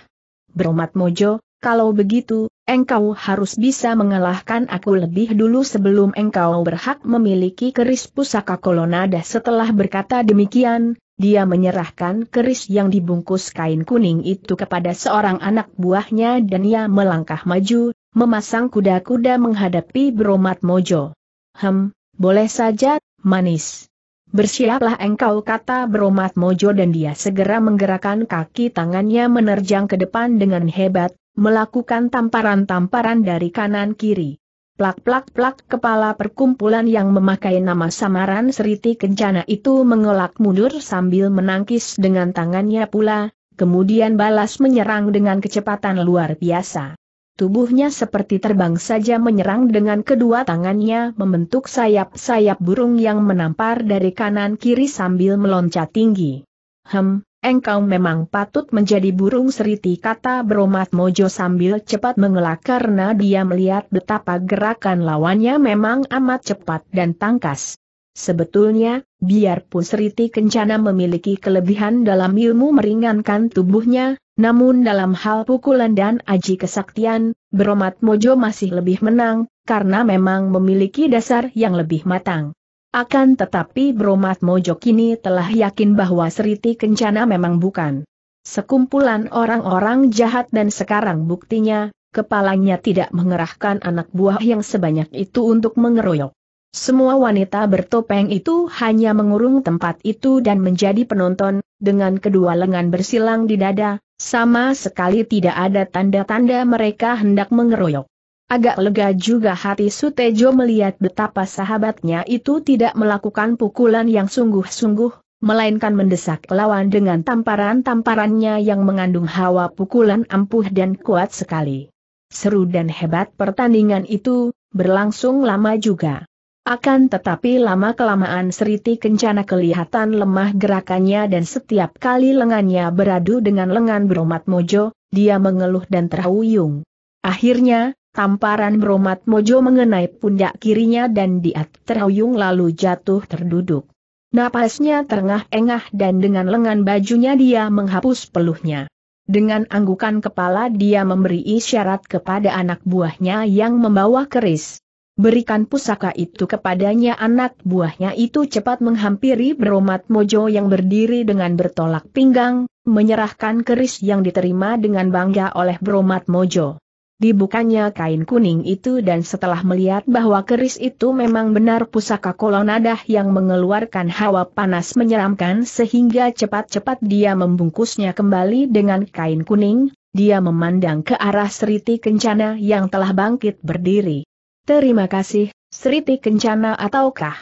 Bromat Mojo, kalau begitu, engkau harus bisa mengalahkan aku lebih dulu sebelum engkau berhak memiliki keris pusaka kolonada setelah berkata demikian, dia menyerahkan keris yang dibungkus kain kuning itu kepada seorang anak buahnya dan ia melangkah maju, memasang kuda-kuda menghadapi Bromat Mojo. Hem, boleh saja, manis. Bersiaplah engkau kata beromat mojo dan dia segera menggerakkan kaki tangannya menerjang ke depan dengan hebat, melakukan tamparan-tamparan dari kanan kiri. Plak-plak-plak kepala perkumpulan yang memakai nama samaran Seriti Kencana itu mengelak mundur sambil menangkis dengan tangannya pula, kemudian balas menyerang dengan kecepatan luar biasa. Tubuhnya seperti terbang saja menyerang dengan kedua tangannya membentuk sayap-sayap burung yang menampar dari kanan kiri sambil meloncat tinggi. Hem, engkau memang patut menjadi burung seriti kata beromat Mojo sambil cepat mengelak karena dia melihat betapa gerakan lawannya memang amat cepat dan tangkas. Sebetulnya, biarpun Seriti Kencana memiliki kelebihan dalam ilmu meringankan tubuhnya, namun dalam hal pukulan dan aji kesaktian, Bromat Mojo masih lebih menang, karena memang memiliki dasar yang lebih matang. Akan tetapi Bromat Mojo kini telah yakin bahwa Seriti Kencana memang bukan sekumpulan orang-orang jahat dan sekarang buktinya, kepalanya tidak mengerahkan anak buah yang sebanyak itu untuk mengeroyok. Semua wanita bertopeng itu hanya mengurung tempat itu dan menjadi penonton, dengan kedua lengan bersilang di dada, sama sekali tidak ada tanda-tanda mereka hendak mengeroyok. Agak lega juga hati Sutejo melihat betapa sahabatnya itu tidak melakukan pukulan yang sungguh-sungguh, melainkan mendesak lawan dengan tamparan-tamparannya yang mengandung hawa pukulan ampuh dan kuat sekali. Seru dan hebat pertandingan itu, berlangsung lama juga. Akan tetapi lama-kelamaan Sriti Kencana kelihatan lemah gerakannya dan setiap kali lengannya beradu dengan lengan Bromat Mojo, dia mengeluh dan terhuyung. Akhirnya, tamparan Bromat Mojo mengenai pundak kirinya dan dia terhuyung lalu jatuh terduduk. Napasnya terengah-engah dan dengan lengan bajunya dia menghapus peluhnya. Dengan anggukan kepala dia memberi isyarat kepada anak buahnya yang membawa keris. Berikan pusaka itu kepadanya anak buahnya itu cepat menghampiri Bromat Mojo yang berdiri dengan bertolak pinggang, menyerahkan keris yang diterima dengan bangga oleh Bromat Mojo. Dibukanya kain kuning itu dan setelah melihat bahwa keris itu memang benar pusaka kolonadah yang mengeluarkan hawa panas menyeramkan sehingga cepat-cepat dia membungkusnya kembali dengan kain kuning, dia memandang ke arah Seriti Kencana yang telah bangkit berdiri. Terima kasih, Sriti Kencana ataukah?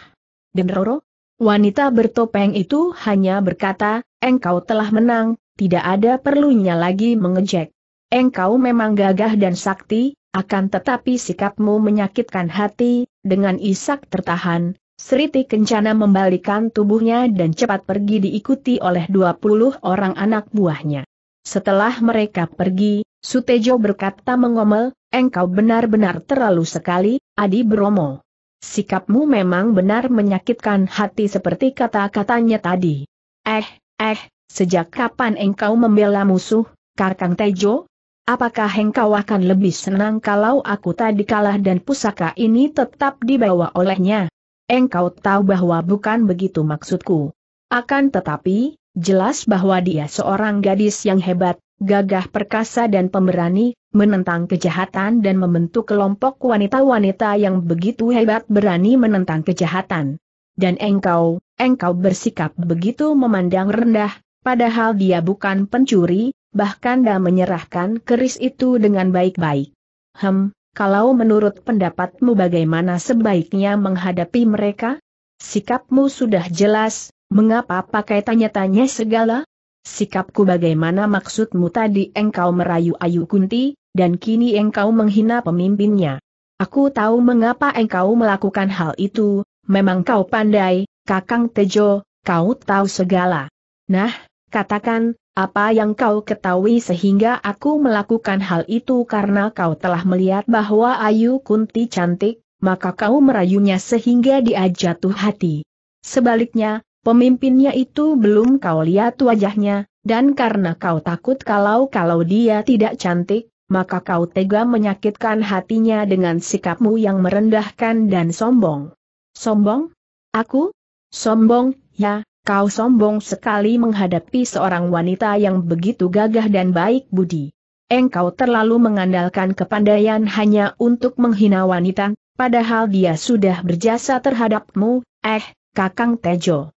Denroro? Wanita bertopeng itu hanya berkata, engkau telah menang, tidak ada perlunya lagi mengejek. Engkau memang gagah dan sakti, akan tetapi sikapmu menyakitkan hati, dengan isak tertahan, Sriti Kencana membalikan tubuhnya dan cepat pergi diikuti oleh 20 orang anak buahnya. Setelah mereka pergi, Sutejo berkata mengomel, engkau benar-benar terlalu sekali, Adi Bromo. Sikapmu memang benar menyakitkan hati seperti kata-katanya tadi. Eh, eh, sejak kapan engkau membela musuh, Kakang Tejo? Apakah engkau akan lebih senang kalau aku tadi kalah dan pusaka ini tetap dibawa olehnya? Engkau tahu bahwa bukan begitu maksudku. Akan tetapi, Jelas bahwa dia seorang gadis yang hebat, gagah perkasa dan pemberani, menentang kejahatan dan membentuk kelompok wanita-wanita yang begitu hebat berani menentang kejahatan. Dan engkau, engkau bersikap begitu memandang rendah, padahal dia bukan pencuri, bahkan dah menyerahkan keris itu dengan baik-baik. Hem, kalau menurut pendapatmu bagaimana sebaiknya menghadapi mereka? Sikapmu sudah jelas, Mengapa pakai tanya-tanya segala? Sikapku bagaimana maksudmu tadi engkau merayu Ayu Kunti, dan kini engkau menghina pemimpinnya. Aku tahu mengapa engkau melakukan hal itu, memang kau pandai, Kakang Tejo, kau tahu segala. Nah, katakan, apa yang kau ketahui sehingga aku melakukan hal itu karena kau telah melihat bahwa Ayu Kunti cantik, maka kau merayunya sehingga dia jatuh hati. Sebaliknya, Pemimpinnya itu belum kau lihat wajahnya, dan karena kau takut kalau-kalau dia tidak cantik, maka kau tega menyakitkan hatinya dengan sikapmu yang merendahkan dan sombong. Sombong? Aku? Sombong, ya, kau sombong sekali menghadapi seorang wanita yang begitu gagah dan baik budi. Engkau terlalu mengandalkan kepandaian hanya untuk menghina wanita, padahal dia sudah berjasa terhadapmu, eh, Kakang Tejo.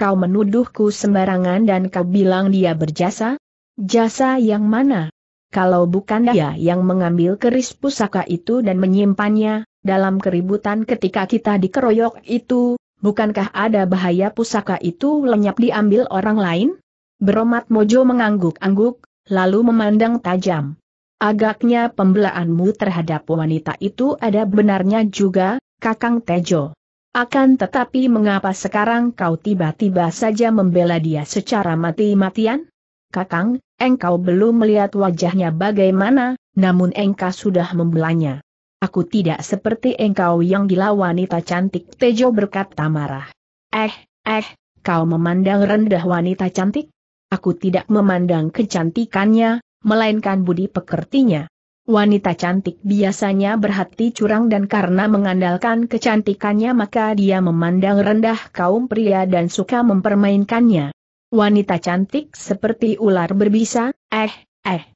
Kau menuduhku sembarangan dan kau bilang dia berjasa? Jasa yang mana? Kalau bukan dia yang mengambil keris pusaka itu dan menyimpannya, dalam keributan ketika kita dikeroyok itu, bukankah ada bahaya pusaka itu lenyap diambil orang lain? Beromat Mojo mengangguk-angguk, lalu memandang tajam. Agaknya pembelaanmu terhadap wanita itu ada benarnya juga, Kakang Tejo. Akan tetapi mengapa sekarang kau tiba-tiba saja membela dia secara mati-matian? Kakang, engkau belum melihat wajahnya bagaimana, namun engkau sudah membelanya. Aku tidak seperti engkau yang gila wanita cantik Tejo berkata marah. Eh, eh, kau memandang rendah wanita cantik? Aku tidak memandang kecantikannya, melainkan budi pekertinya. Wanita cantik biasanya berhati curang dan karena mengandalkan kecantikannya maka dia memandang rendah kaum pria dan suka mempermainkannya. Wanita cantik seperti ular berbisa, eh, eh.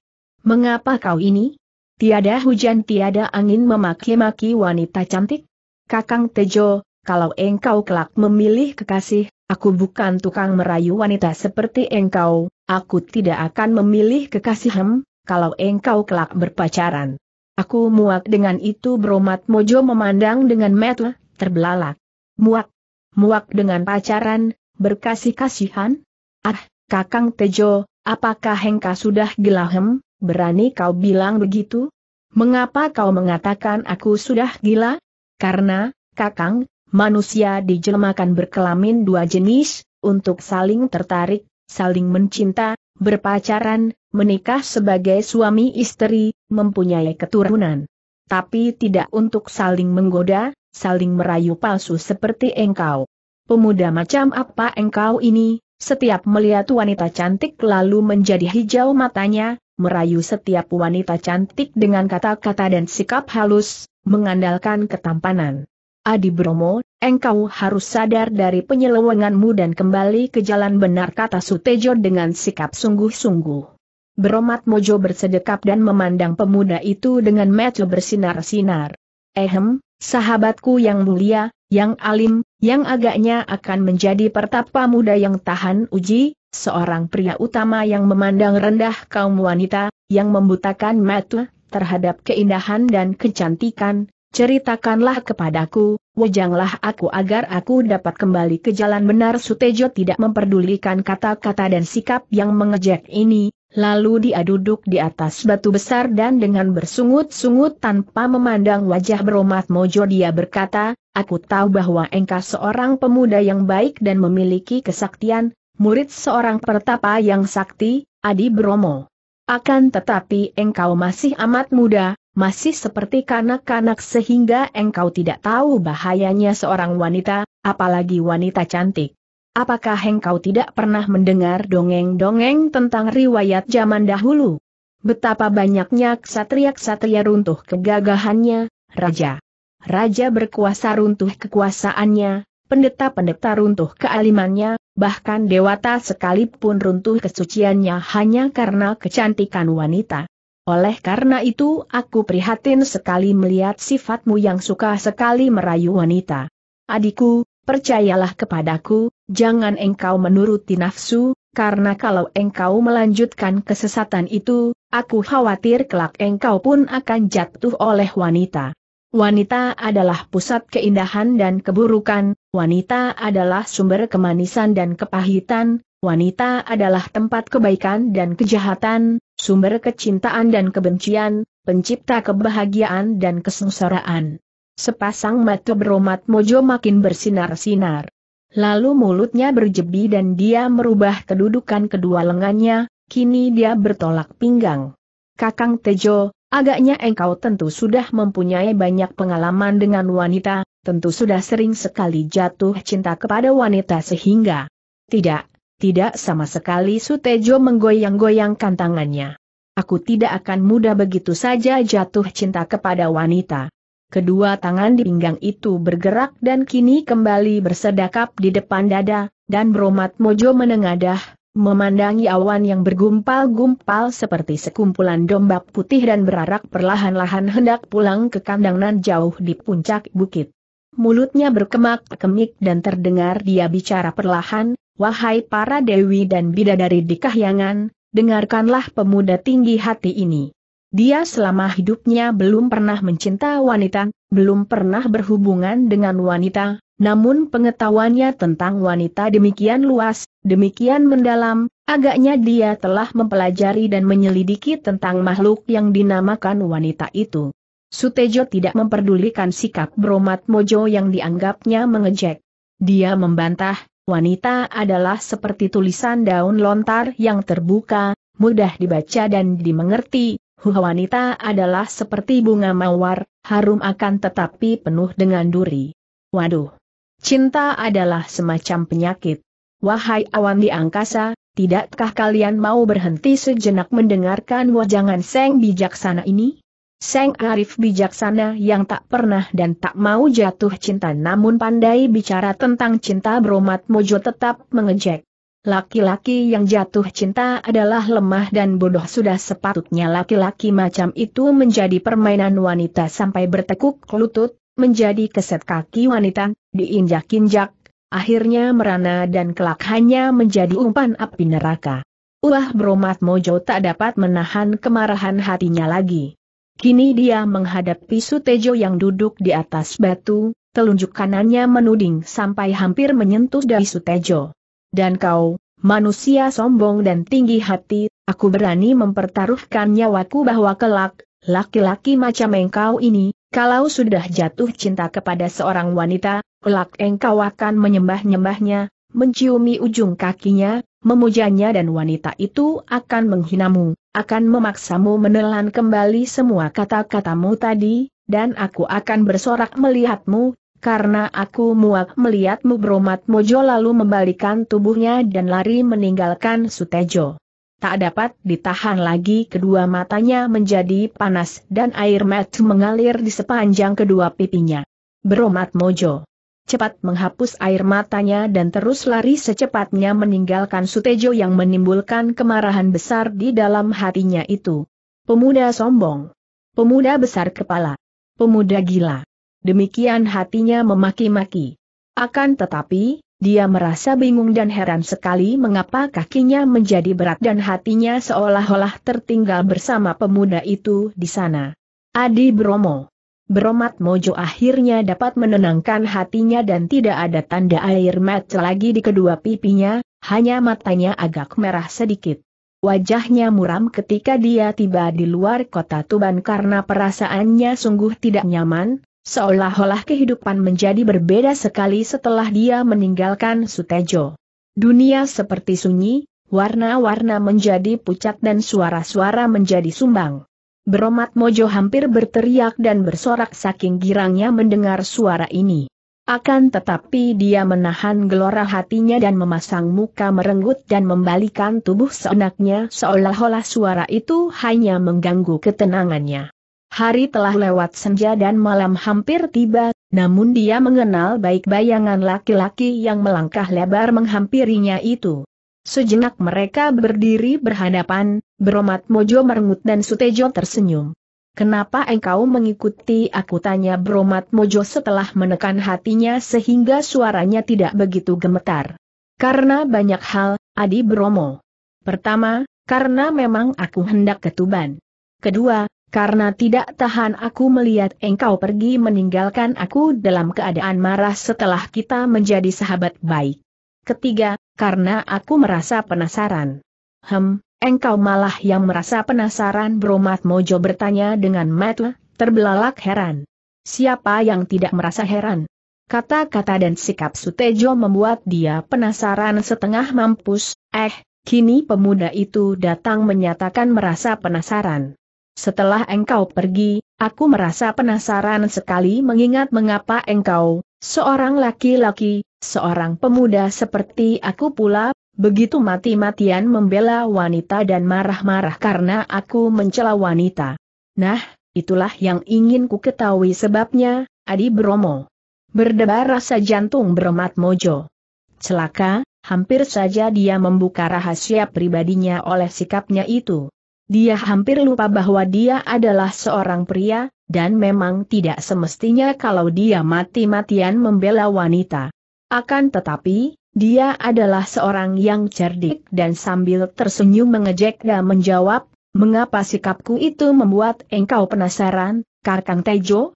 Mengapa kau ini? Tiada hujan tiada angin memaki-maki wanita cantik? Kakang Tejo, kalau engkau kelak memilih kekasih, aku bukan tukang merayu wanita seperti engkau, aku tidak akan memilih kekasih hem, kalau engkau kelak berpacaran. Aku muak dengan itu Bromat mojo memandang dengan metel, terbelalak. Muak. Muak dengan pacaran, berkasih-kasihan? Ah, Kakang Tejo, apakah hengka sudah gila hem? berani kau bilang begitu? Mengapa kau mengatakan aku sudah gila? Karena, Kakang, manusia dijelmakan berkelamin dua jenis, untuk saling tertarik, saling mencinta, berpacaran, menikah sebagai suami istri, mempunyai keturunan. Tapi tidak untuk saling menggoda, saling merayu palsu seperti engkau. Pemuda macam apa engkau ini, setiap melihat wanita cantik lalu menjadi hijau matanya, merayu setiap wanita cantik dengan kata-kata dan sikap halus, mengandalkan ketampanan. Adi Bromo, engkau harus sadar dari penyelewenganmu dan kembali ke jalan benar kata Sutejo dengan sikap sungguh-sungguh. Beromat Mojo bersedekap dan memandang pemuda itu dengan mata bersinar-sinar. Ehem, sahabatku yang mulia, yang alim, yang agaknya akan menjadi pertapa muda yang tahan uji, seorang pria utama yang memandang rendah kaum wanita, yang membutakan mata terhadap keindahan dan kecantikan, ceritakanlah kepadaku, wejanglah aku agar aku dapat kembali ke jalan benar Sutejo tidak memperdulikan kata-kata dan sikap yang mengejek ini, Lalu dia duduk di atas batu besar dan dengan bersungut-sungut tanpa memandang wajah beromat Mojo dia berkata, Aku tahu bahwa engkau seorang pemuda yang baik dan memiliki kesaktian, murid seorang pertapa yang sakti, Adi Bromo. Akan tetapi engkau masih amat muda, masih seperti kanak-kanak sehingga engkau tidak tahu bahayanya seorang wanita, apalagi wanita cantik. Apakah engkau tidak pernah mendengar dongeng-dongeng tentang riwayat zaman dahulu? Betapa banyaknya ksatria-ksatria runtuh kegagahannya, Raja. Raja berkuasa runtuh kekuasaannya, pendeta-pendeta runtuh kealimannya, bahkan dewata sekalipun runtuh kesuciannya hanya karena kecantikan wanita. Oleh karena itu aku prihatin sekali melihat sifatmu yang suka sekali merayu wanita. Adikku, percayalah kepadaku, jangan engkau menuruti nafsu, karena kalau engkau melanjutkan kesesatan itu, aku khawatir kelak engkau pun akan jatuh oleh wanita. Wanita adalah pusat keindahan dan keburukan, wanita adalah sumber kemanisan dan kepahitan, wanita adalah tempat kebaikan dan kejahatan, sumber kecintaan dan kebencian, pencipta kebahagiaan dan kesengsaraan. Sepasang mata beromat mojo makin bersinar-sinar. Lalu mulutnya berjebi dan dia merubah kedudukan kedua lengannya, kini dia bertolak pinggang. Kakang Tejo, agaknya engkau tentu sudah mempunyai banyak pengalaman dengan wanita, tentu sudah sering sekali jatuh cinta kepada wanita sehingga... Tidak, tidak sama sekali Sutejo menggoyang-goyangkan tangannya. Aku tidak akan mudah begitu saja jatuh cinta kepada wanita kedua tangan di pinggang itu bergerak dan kini kembali bersedakap di depan dada, dan Bromat Mojo menengadah, memandangi awan yang bergumpal-gumpal seperti sekumpulan domba putih dan berarak perlahan-lahan hendak pulang ke kandang nan jauh di puncak bukit. Mulutnya berkemak-kemik dan terdengar dia bicara perlahan, wahai para dewi dan bidadari di kahyangan, dengarkanlah pemuda tinggi hati ini. Dia selama hidupnya belum pernah mencinta wanita, belum pernah berhubungan dengan wanita, namun pengetahuannya tentang wanita demikian luas, demikian mendalam, agaknya dia telah mempelajari dan menyelidiki tentang makhluk yang dinamakan wanita itu. Sutejo tidak memperdulikan sikap Bromat Mojo yang dianggapnya mengejek. Dia membantah, wanita adalah seperti tulisan daun lontar yang terbuka, mudah dibaca dan dimengerti, Huha wanita adalah seperti bunga mawar, harum akan tetapi penuh dengan duri. Waduh! Cinta adalah semacam penyakit. Wahai awan di angkasa, tidakkah kalian mau berhenti sejenak mendengarkan wajangan Seng bijaksana ini? Seng Arif bijaksana yang tak pernah dan tak mau jatuh cinta namun pandai bicara tentang cinta beromat mojo tetap mengejek. Laki-laki yang jatuh cinta adalah lemah dan bodoh sudah sepatutnya laki-laki macam itu menjadi permainan wanita sampai bertekuk lutut, menjadi keset kaki wanita, diinjak-injak, akhirnya merana dan kelak hanya menjadi umpan api neraka. Ulah Bromat Mojo tak dapat menahan kemarahan hatinya lagi. Kini dia menghadapi Sutejo yang duduk di atas batu, telunjuk kanannya menuding sampai hampir menyentuh dari Sutejo. Dan kau, manusia sombong dan tinggi hati, aku berani mempertaruhkan nyawaku bahwa kelak, laki-laki macam engkau ini, kalau sudah jatuh cinta kepada seorang wanita, kelak engkau akan menyembah-nyembahnya, menciumi ujung kakinya, memujanya dan wanita itu akan menghinamu, akan memaksamu menelan kembali semua kata-katamu tadi, dan aku akan bersorak melihatmu, karena aku muak melihatmu beromat Mojo lalu membalikan tubuhnya dan lari meninggalkan Sutejo. Tak dapat ditahan lagi kedua matanya menjadi panas dan air mata mengalir di sepanjang kedua pipinya. Bromat Mojo. Cepat menghapus air matanya dan terus lari secepatnya meninggalkan Sutejo yang menimbulkan kemarahan besar di dalam hatinya itu. Pemuda sombong. Pemuda besar kepala. Pemuda gila demikian hatinya memaki-maki. Akan tetapi, dia merasa bingung dan heran sekali mengapa kakinya menjadi berat dan hatinya seolah-olah tertinggal bersama pemuda itu di sana. Adi Bromo. Beromat Mojo akhirnya dapat menenangkan hatinya dan tidak ada tanda air mata lagi di kedua pipinya, hanya matanya agak merah sedikit. Wajahnya muram ketika dia tiba di luar kota Tuban karena perasaannya sungguh tidak nyaman, Seolah-olah kehidupan menjadi berbeda sekali setelah dia meninggalkan Sutejo. Dunia seperti sunyi, warna-warna menjadi pucat dan suara-suara menjadi sumbang. Beromat Mojo hampir berteriak dan bersorak saking girangnya mendengar suara ini. Akan tetapi dia menahan gelora hatinya dan memasang muka merenggut dan membalikan tubuh seenaknya seolah-olah suara itu hanya mengganggu ketenangannya. Hari telah lewat senja dan malam hampir tiba, namun dia mengenal baik bayangan laki-laki yang melangkah lebar menghampirinya itu. Sejenak mereka berdiri berhadapan, Bromat Mojo merengut dan Sutejo tersenyum. Kenapa engkau mengikuti aku tanya Bromat Mojo setelah menekan hatinya sehingga suaranya tidak begitu gemetar. Karena banyak hal, Adi Bromo. Pertama, karena memang aku hendak ketuban. Kedua, karena tidak tahan aku melihat engkau pergi meninggalkan aku dalam keadaan marah setelah kita menjadi sahabat baik. Ketiga, karena aku merasa penasaran. Hem, engkau malah yang merasa penasaran Bromat Mojo bertanya dengan matu, terbelalak heran. Siapa yang tidak merasa heran? Kata-kata dan sikap Sutejo membuat dia penasaran setengah mampus, eh, kini pemuda itu datang menyatakan merasa penasaran. Setelah engkau pergi, aku merasa penasaran sekali mengingat mengapa engkau, seorang laki-laki, seorang pemuda seperti aku pula, begitu mati-matian membela wanita dan marah-marah karena aku mencela wanita. Nah, itulah yang ingin ku ketahui sebabnya, Adi Bromo. Berdebar rasa jantung Bromat mojo. Celaka, hampir saja dia membuka rahasia pribadinya oleh sikapnya itu. Dia hampir lupa bahwa dia adalah seorang pria, dan memang tidak semestinya kalau dia mati-matian membela wanita. Akan tetapi, dia adalah seorang yang cerdik dan sambil tersenyum mengejek dan menjawab, Mengapa sikapku itu membuat engkau penasaran, Karkang Tejo?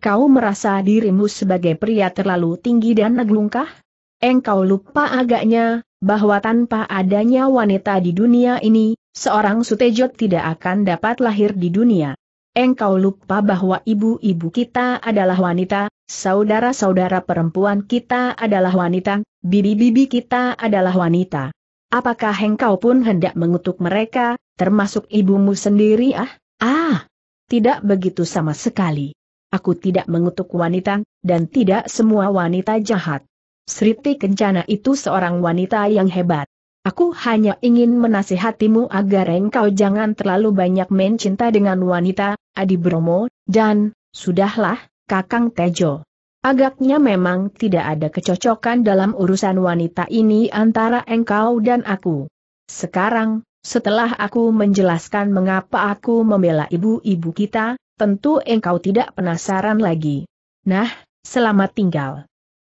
Kau merasa dirimu sebagai pria terlalu tinggi dan aglungkah? Engkau lupa agaknya, bahwa tanpa adanya wanita di dunia ini, seorang Sutejo tidak akan dapat lahir di dunia. Engkau lupa bahwa ibu-ibu kita adalah wanita, saudara-saudara perempuan kita adalah wanita, bibi-bibi kita adalah wanita. Apakah engkau pun hendak mengutuk mereka, termasuk ibumu sendiri ah? Ah! Tidak begitu sama sekali. Aku tidak mengutuk wanita, dan tidak semua wanita jahat. Sriti Kencana itu seorang wanita yang hebat. Aku hanya ingin menasihatimu agar engkau jangan terlalu banyak mencinta dengan wanita, Adi Bromo, dan, sudahlah, Kakang Tejo. Agaknya memang tidak ada kecocokan dalam urusan wanita ini antara engkau dan aku. Sekarang, setelah aku menjelaskan mengapa aku membela ibu-ibu kita, tentu engkau tidak penasaran lagi. Nah, selamat tinggal.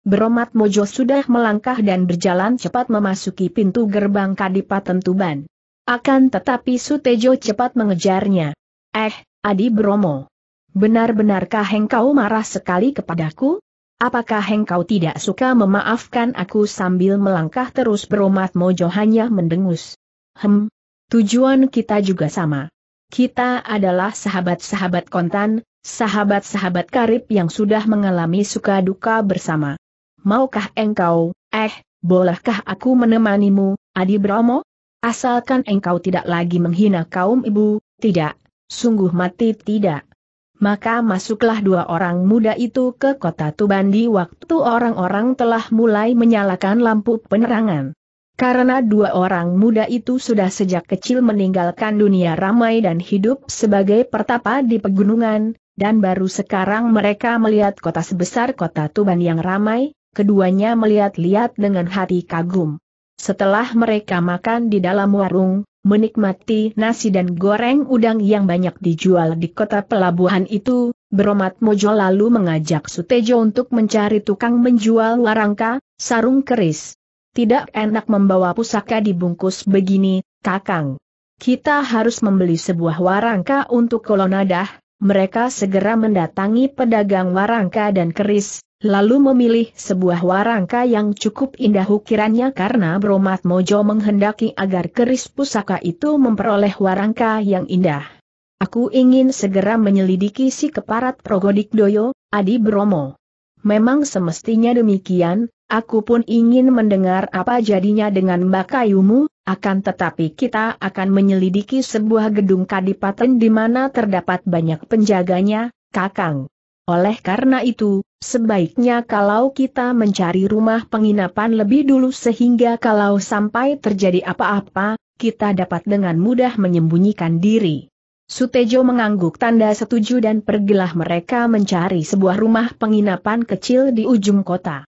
Beromat Mojo sudah melangkah dan berjalan cepat memasuki pintu gerbang Kadipaten Tuban. Akan tetapi Sutejo cepat mengejarnya. Eh, Adi Bromo. Benar-benarkah engkau marah sekali kepadaku? Apakah engkau tidak suka memaafkan aku sambil melangkah terus beromat Mojo hanya mendengus? Hem, tujuan kita juga sama. Kita adalah sahabat-sahabat kontan, sahabat-sahabat karib yang sudah mengalami suka duka bersama maukah engkau, eh, bolehkah aku menemanimu, Adi Bromo? Asalkan engkau tidak lagi menghina kaum ibu, tidak, sungguh mati tidak. Maka masuklah dua orang muda itu ke kota Tuban di waktu orang-orang telah mulai menyalakan lampu penerangan. Karena dua orang muda itu sudah sejak kecil meninggalkan dunia ramai dan hidup sebagai pertapa di pegunungan, dan baru sekarang mereka melihat kota sebesar kota Tuban yang ramai, keduanya melihat-lihat dengan hati kagum. Setelah mereka makan di dalam warung, menikmati nasi dan goreng udang yang banyak dijual di kota pelabuhan itu, Beromat Mojo lalu mengajak Sutejo untuk mencari tukang menjual warangka, sarung keris. Tidak enak membawa pusaka dibungkus begini, kakang. Kita harus membeli sebuah warangka untuk kolonadah, mereka segera mendatangi pedagang warangka dan keris, lalu memilih sebuah warangka yang cukup indah ukirannya karena Bromat Mojo menghendaki agar keris pusaka itu memperoleh warangka yang indah. Aku ingin segera menyelidiki si keparat Progodik Doyo, Adi Bromo. Memang semestinya demikian, aku pun ingin mendengar apa jadinya dengan Mbak Kayumu, akan tetapi kita akan menyelidiki sebuah gedung kadipaten di mana terdapat banyak penjaganya, Kakang. Oleh karena itu, Sebaiknya kalau kita mencari rumah penginapan lebih dulu sehingga kalau sampai terjadi apa-apa, kita dapat dengan mudah menyembunyikan diri. Sutejo mengangguk tanda setuju dan pergilah mereka mencari sebuah rumah penginapan kecil di ujung kota.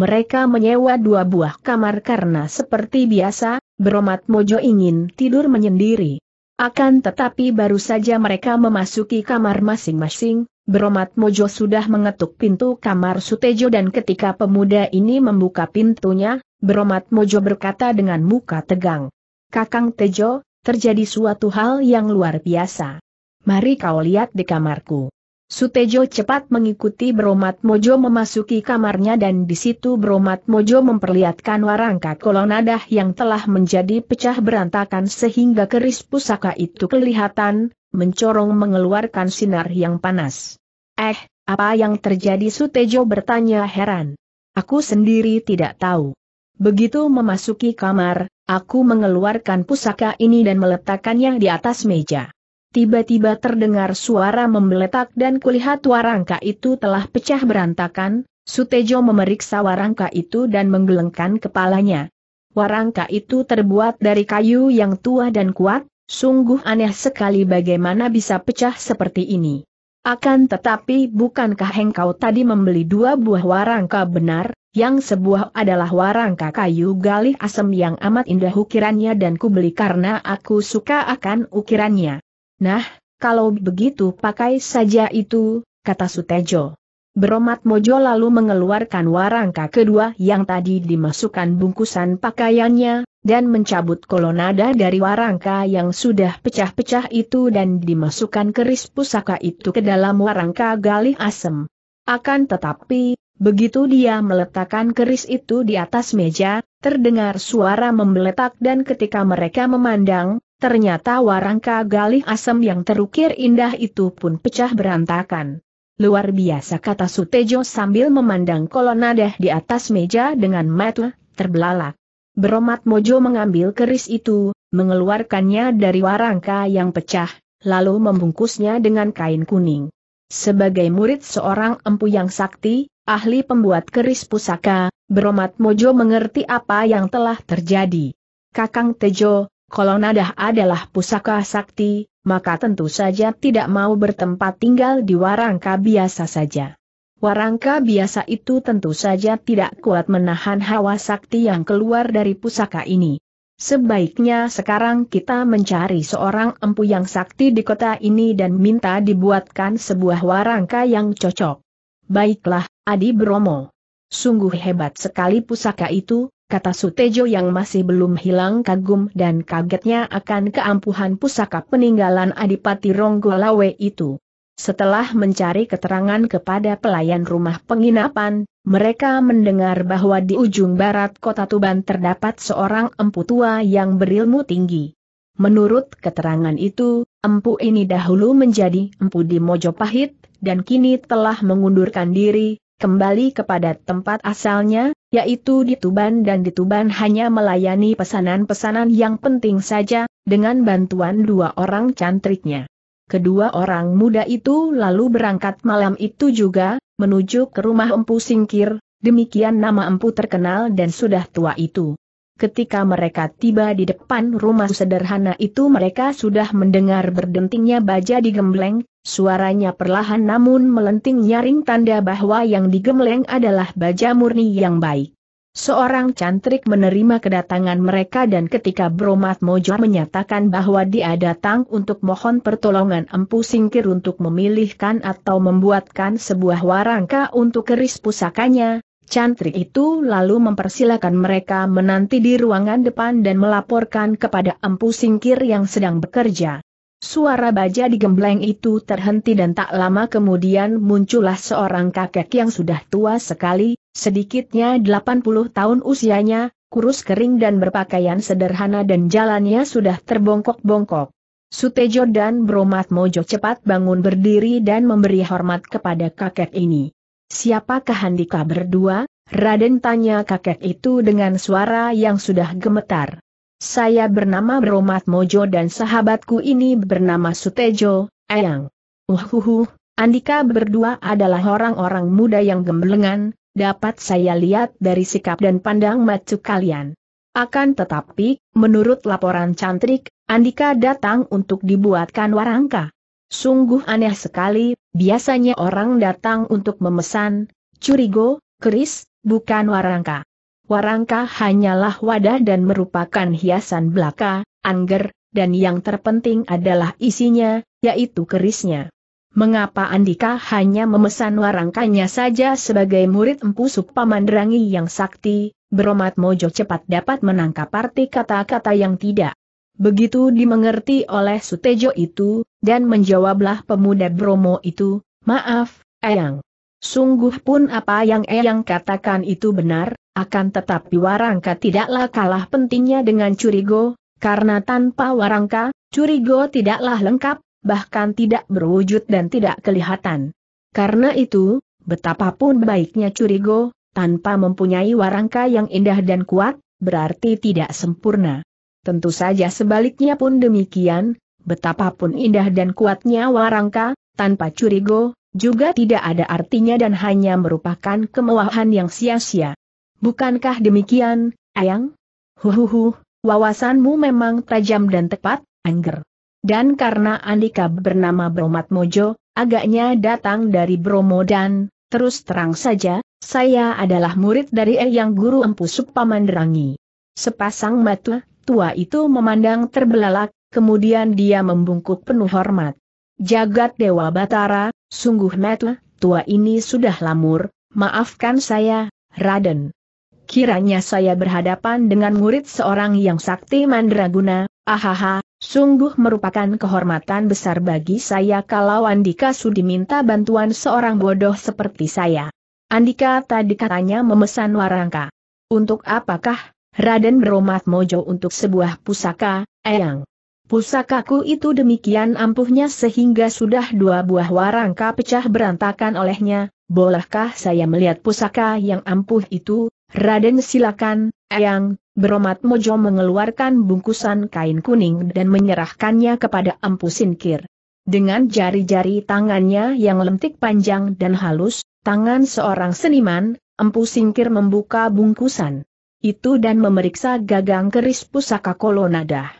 Mereka menyewa dua buah kamar karena seperti biasa, Beromat Mojo ingin tidur menyendiri. Akan tetapi baru saja mereka memasuki kamar masing-masing, Beromat Mojo sudah mengetuk pintu kamar Sutejo dan ketika pemuda ini membuka pintunya, Beromat Mojo berkata dengan muka tegang. Kakang Tejo, terjadi suatu hal yang luar biasa. Mari kau lihat di kamarku. Sutejo cepat mengikuti Bromat Mojo memasuki kamarnya dan di situ Bromat Mojo memperlihatkan warangka kolonadah yang telah menjadi pecah berantakan sehingga keris pusaka itu kelihatan, mencorong mengeluarkan sinar yang panas. Eh, apa yang terjadi Sutejo bertanya heran. Aku sendiri tidak tahu. Begitu memasuki kamar, aku mengeluarkan pusaka ini dan meletakkannya di atas meja. Tiba-tiba terdengar suara membeletak dan kulihat warangka itu telah pecah berantakan, Sutejo memeriksa warangka itu dan menggelengkan kepalanya. Warangka itu terbuat dari kayu yang tua dan kuat, sungguh aneh sekali bagaimana bisa pecah seperti ini. Akan tetapi bukankah engkau tadi membeli dua buah warangka benar, yang sebuah adalah warangka kayu galih asem yang amat indah ukirannya dan ku beli karena aku suka akan ukirannya. Nah, kalau begitu pakai saja itu, kata Sutejo. Beromat Mojo lalu mengeluarkan warangka kedua yang tadi dimasukkan bungkusan pakaiannya, dan mencabut kolonada dari warangka yang sudah pecah-pecah itu dan dimasukkan keris pusaka itu ke dalam warangka galih asem. Akan tetapi, begitu dia meletakkan keris itu di atas meja, terdengar suara membeletak dan ketika mereka memandang, ternyata warangka galih asem yang terukir indah itu pun pecah berantakan. Luar biasa kata Sutejo sambil memandang kolonada di atas meja dengan mata terbelalak. Beromat Mojo mengambil keris itu, mengeluarkannya dari warangka yang pecah, lalu membungkusnya dengan kain kuning. Sebagai murid seorang empu yang sakti, ahli pembuat keris pusaka, Beromat Mojo mengerti apa yang telah terjadi. Kakang Tejo, kalau nadah adalah pusaka sakti, maka tentu saja tidak mau bertempat tinggal di warangka biasa saja. Warangka biasa itu tentu saja tidak kuat menahan hawa sakti yang keluar dari pusaka ini. Sebaiknya sekarang kita mencari seorang empu yang sakti di kota ini dan minta dibuatkan sebuah warangka yang cocok. Baiklah, Adi Bromo. Sungguh hebat sekali pusaka itu, kata Sutejo yang masih belum hilang kagum dan kagetnya akan keampuhan pusaka peninggalan Adipati Ronggolawe itu. Setelah mencari keterangan kepada pelayan rumah penginapan, mereka mendengar bahwa di ujung barat kota Tuban terdapat seorang empu tua yang berilmu tinggi. Menurut keterangan itu, empu ini dahulu menjadi empu di Mojopahit, dan kini telah mengundurkan diri, kembali kepada tempat asalnya, yaitu di Tuban dan di Tuban hanya melayani pesanan-pesanan yang penting saja, dengan bantuan dua orang cantriknya. Kedua orang muda itu lalu berangkat malam itu juga, menuju ke rumah Empu Singkir, demikian nama Empu terkenal dan sudah tua itu. Ketika mereka tiba di depan rumah sederhana itu mereka sudah mendengar berdentingnya baja digembleng, suaranya perlahan namun melenting nyaring tanda bahwa yang digembleng adalah baja murni yang baik. Seorang cantrik menerima kedatangan mereka dan ketika Bromat Mojo menyatakan bahwa dia datang untuk mohon pertolongan Empu Singkir untuk memilihkan atau membuatkan sebuah warangka untuk keris pusakanya, cantrik itu lalu mempersilahkan mereka menanti di ruangan depan dan melaporkan kepada Empu Singkir yang sedang bekerja. Suara baja digembleng itu terhenti dan tak lama kemudian muncullah seorang kakek yang sudah tua sekali, Sedikitnya 80 tahun usianya, kurus kering dan berpakaian sederhana dan jalannya sudah terbongkok-bongkok. Sutejo dan Bromat Mojo cepat bangun berdiri dan memberi hormat kepada kakek ini. Siapakah Handika berdua? Raden tanya kakek itu dengan suara yang sudah gemetar. Saya bernama Bromat Mojo dan sahabatku ini bernama Sutejo, Eyang. Uhuhu, Andika berdua adalah orang-orang muda yang gemblengan, dapat saya lihat dari sikap dan pandang macu kalian. Akan tetapi, menurut laporan cantrik, Andika datang untuk dibuatkan warangka. Sungguh aneh sekali, biasanya orang datang untuk memesan, curigo, keris, bukan warangka. Warangka hanyalah wadah dan merupakan hiasan belaka, angger, dan yang terpenting adalah isinya, yaitu kerisnya. Mengapa Andika hanya memesan warangkanya saja sebagai murid Empu Supamanderangi yang sakti, Beromat Mojo cepat dapat menangkap arti kata-kata yang tidak begitu dimengerti oleh Sutejo itu, dan menjawablah pemuda Bromo itu, maaf, Eyang. Sungguh pun apa yang Eyang katakan itu benar, akan tetapi Warangka tidaklah kalah pentingnya dengan Curigo, karena tanpa Warangka, Curigo tidaklah lengkap, bahkan tidak berwujud dan tidak kelihatan. Karena itu, betapapun baiknya curigo, tanpa mempunyai warangka yang indah dan kuat, berarti tidak sempurna. Tentu saja sebaliknya pun demikian, betapapun indah dan kuatnya warangka, tanpa curigo, juga tidak ada artinya dan hanya merupakan kemewahan yang sia-sia. Bukankah demikian, Ayang? Huhuhu, wawasanmu memang tajam dan tepat, Angger. Dan karena Andika bernama Bromat Mojo, agaknya datang dari Bromo dan, terus terang saja, saya adalah murid dari Eyang Guru Empu Supamandrangi. Sepasang mata, tua itu memandang terbelalak, kemudian dia membungkuk penuh hormat. Jagat Dewa Batara, sungguh mata, tua ini sudah lamur, maafkan saya, Raden. Kiranya saya berhadapan dengan murid seorang yang sakti mandraguna, Ahaha, sungguh merupakan kehormatan besar bagi saya kalau Andika Sudi minta bantuan seorang bodoh seperti saya. Andika tadi katanya memesan warangka. Untuk apakah, Raden beromat mojo untuk sebuah pusaka, eyang. Pusakaku itu demikian ampuhnya sehingga sudah dua buah warangka pecah berantakan olehnya, bolehkah saya melihat pusaka yang ampuh itu? Raden silakan, Eyang, Beromat Mojo mengeluarkan bungkusan kain kuning dan menyerahkannya kepada Empu Sinkir. Dengan jari-jari tangannya yang lentik panjang dan halus, tangan seorang seniman, Empu Sinkir membuka bungkusan itu dan memeriksa gagang keris pusaka kolonadah.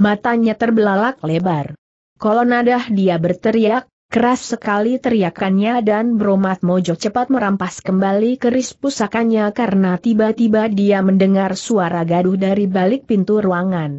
Matanya terbelalak lebar. Kolonadah dia berteriak, Keras sekali teriakannya dan Bromat Mojo cepat merampas kembali keris pusakanya karena tiba-tiba dia mendengar suara gaduh dari balik pintu ruangan.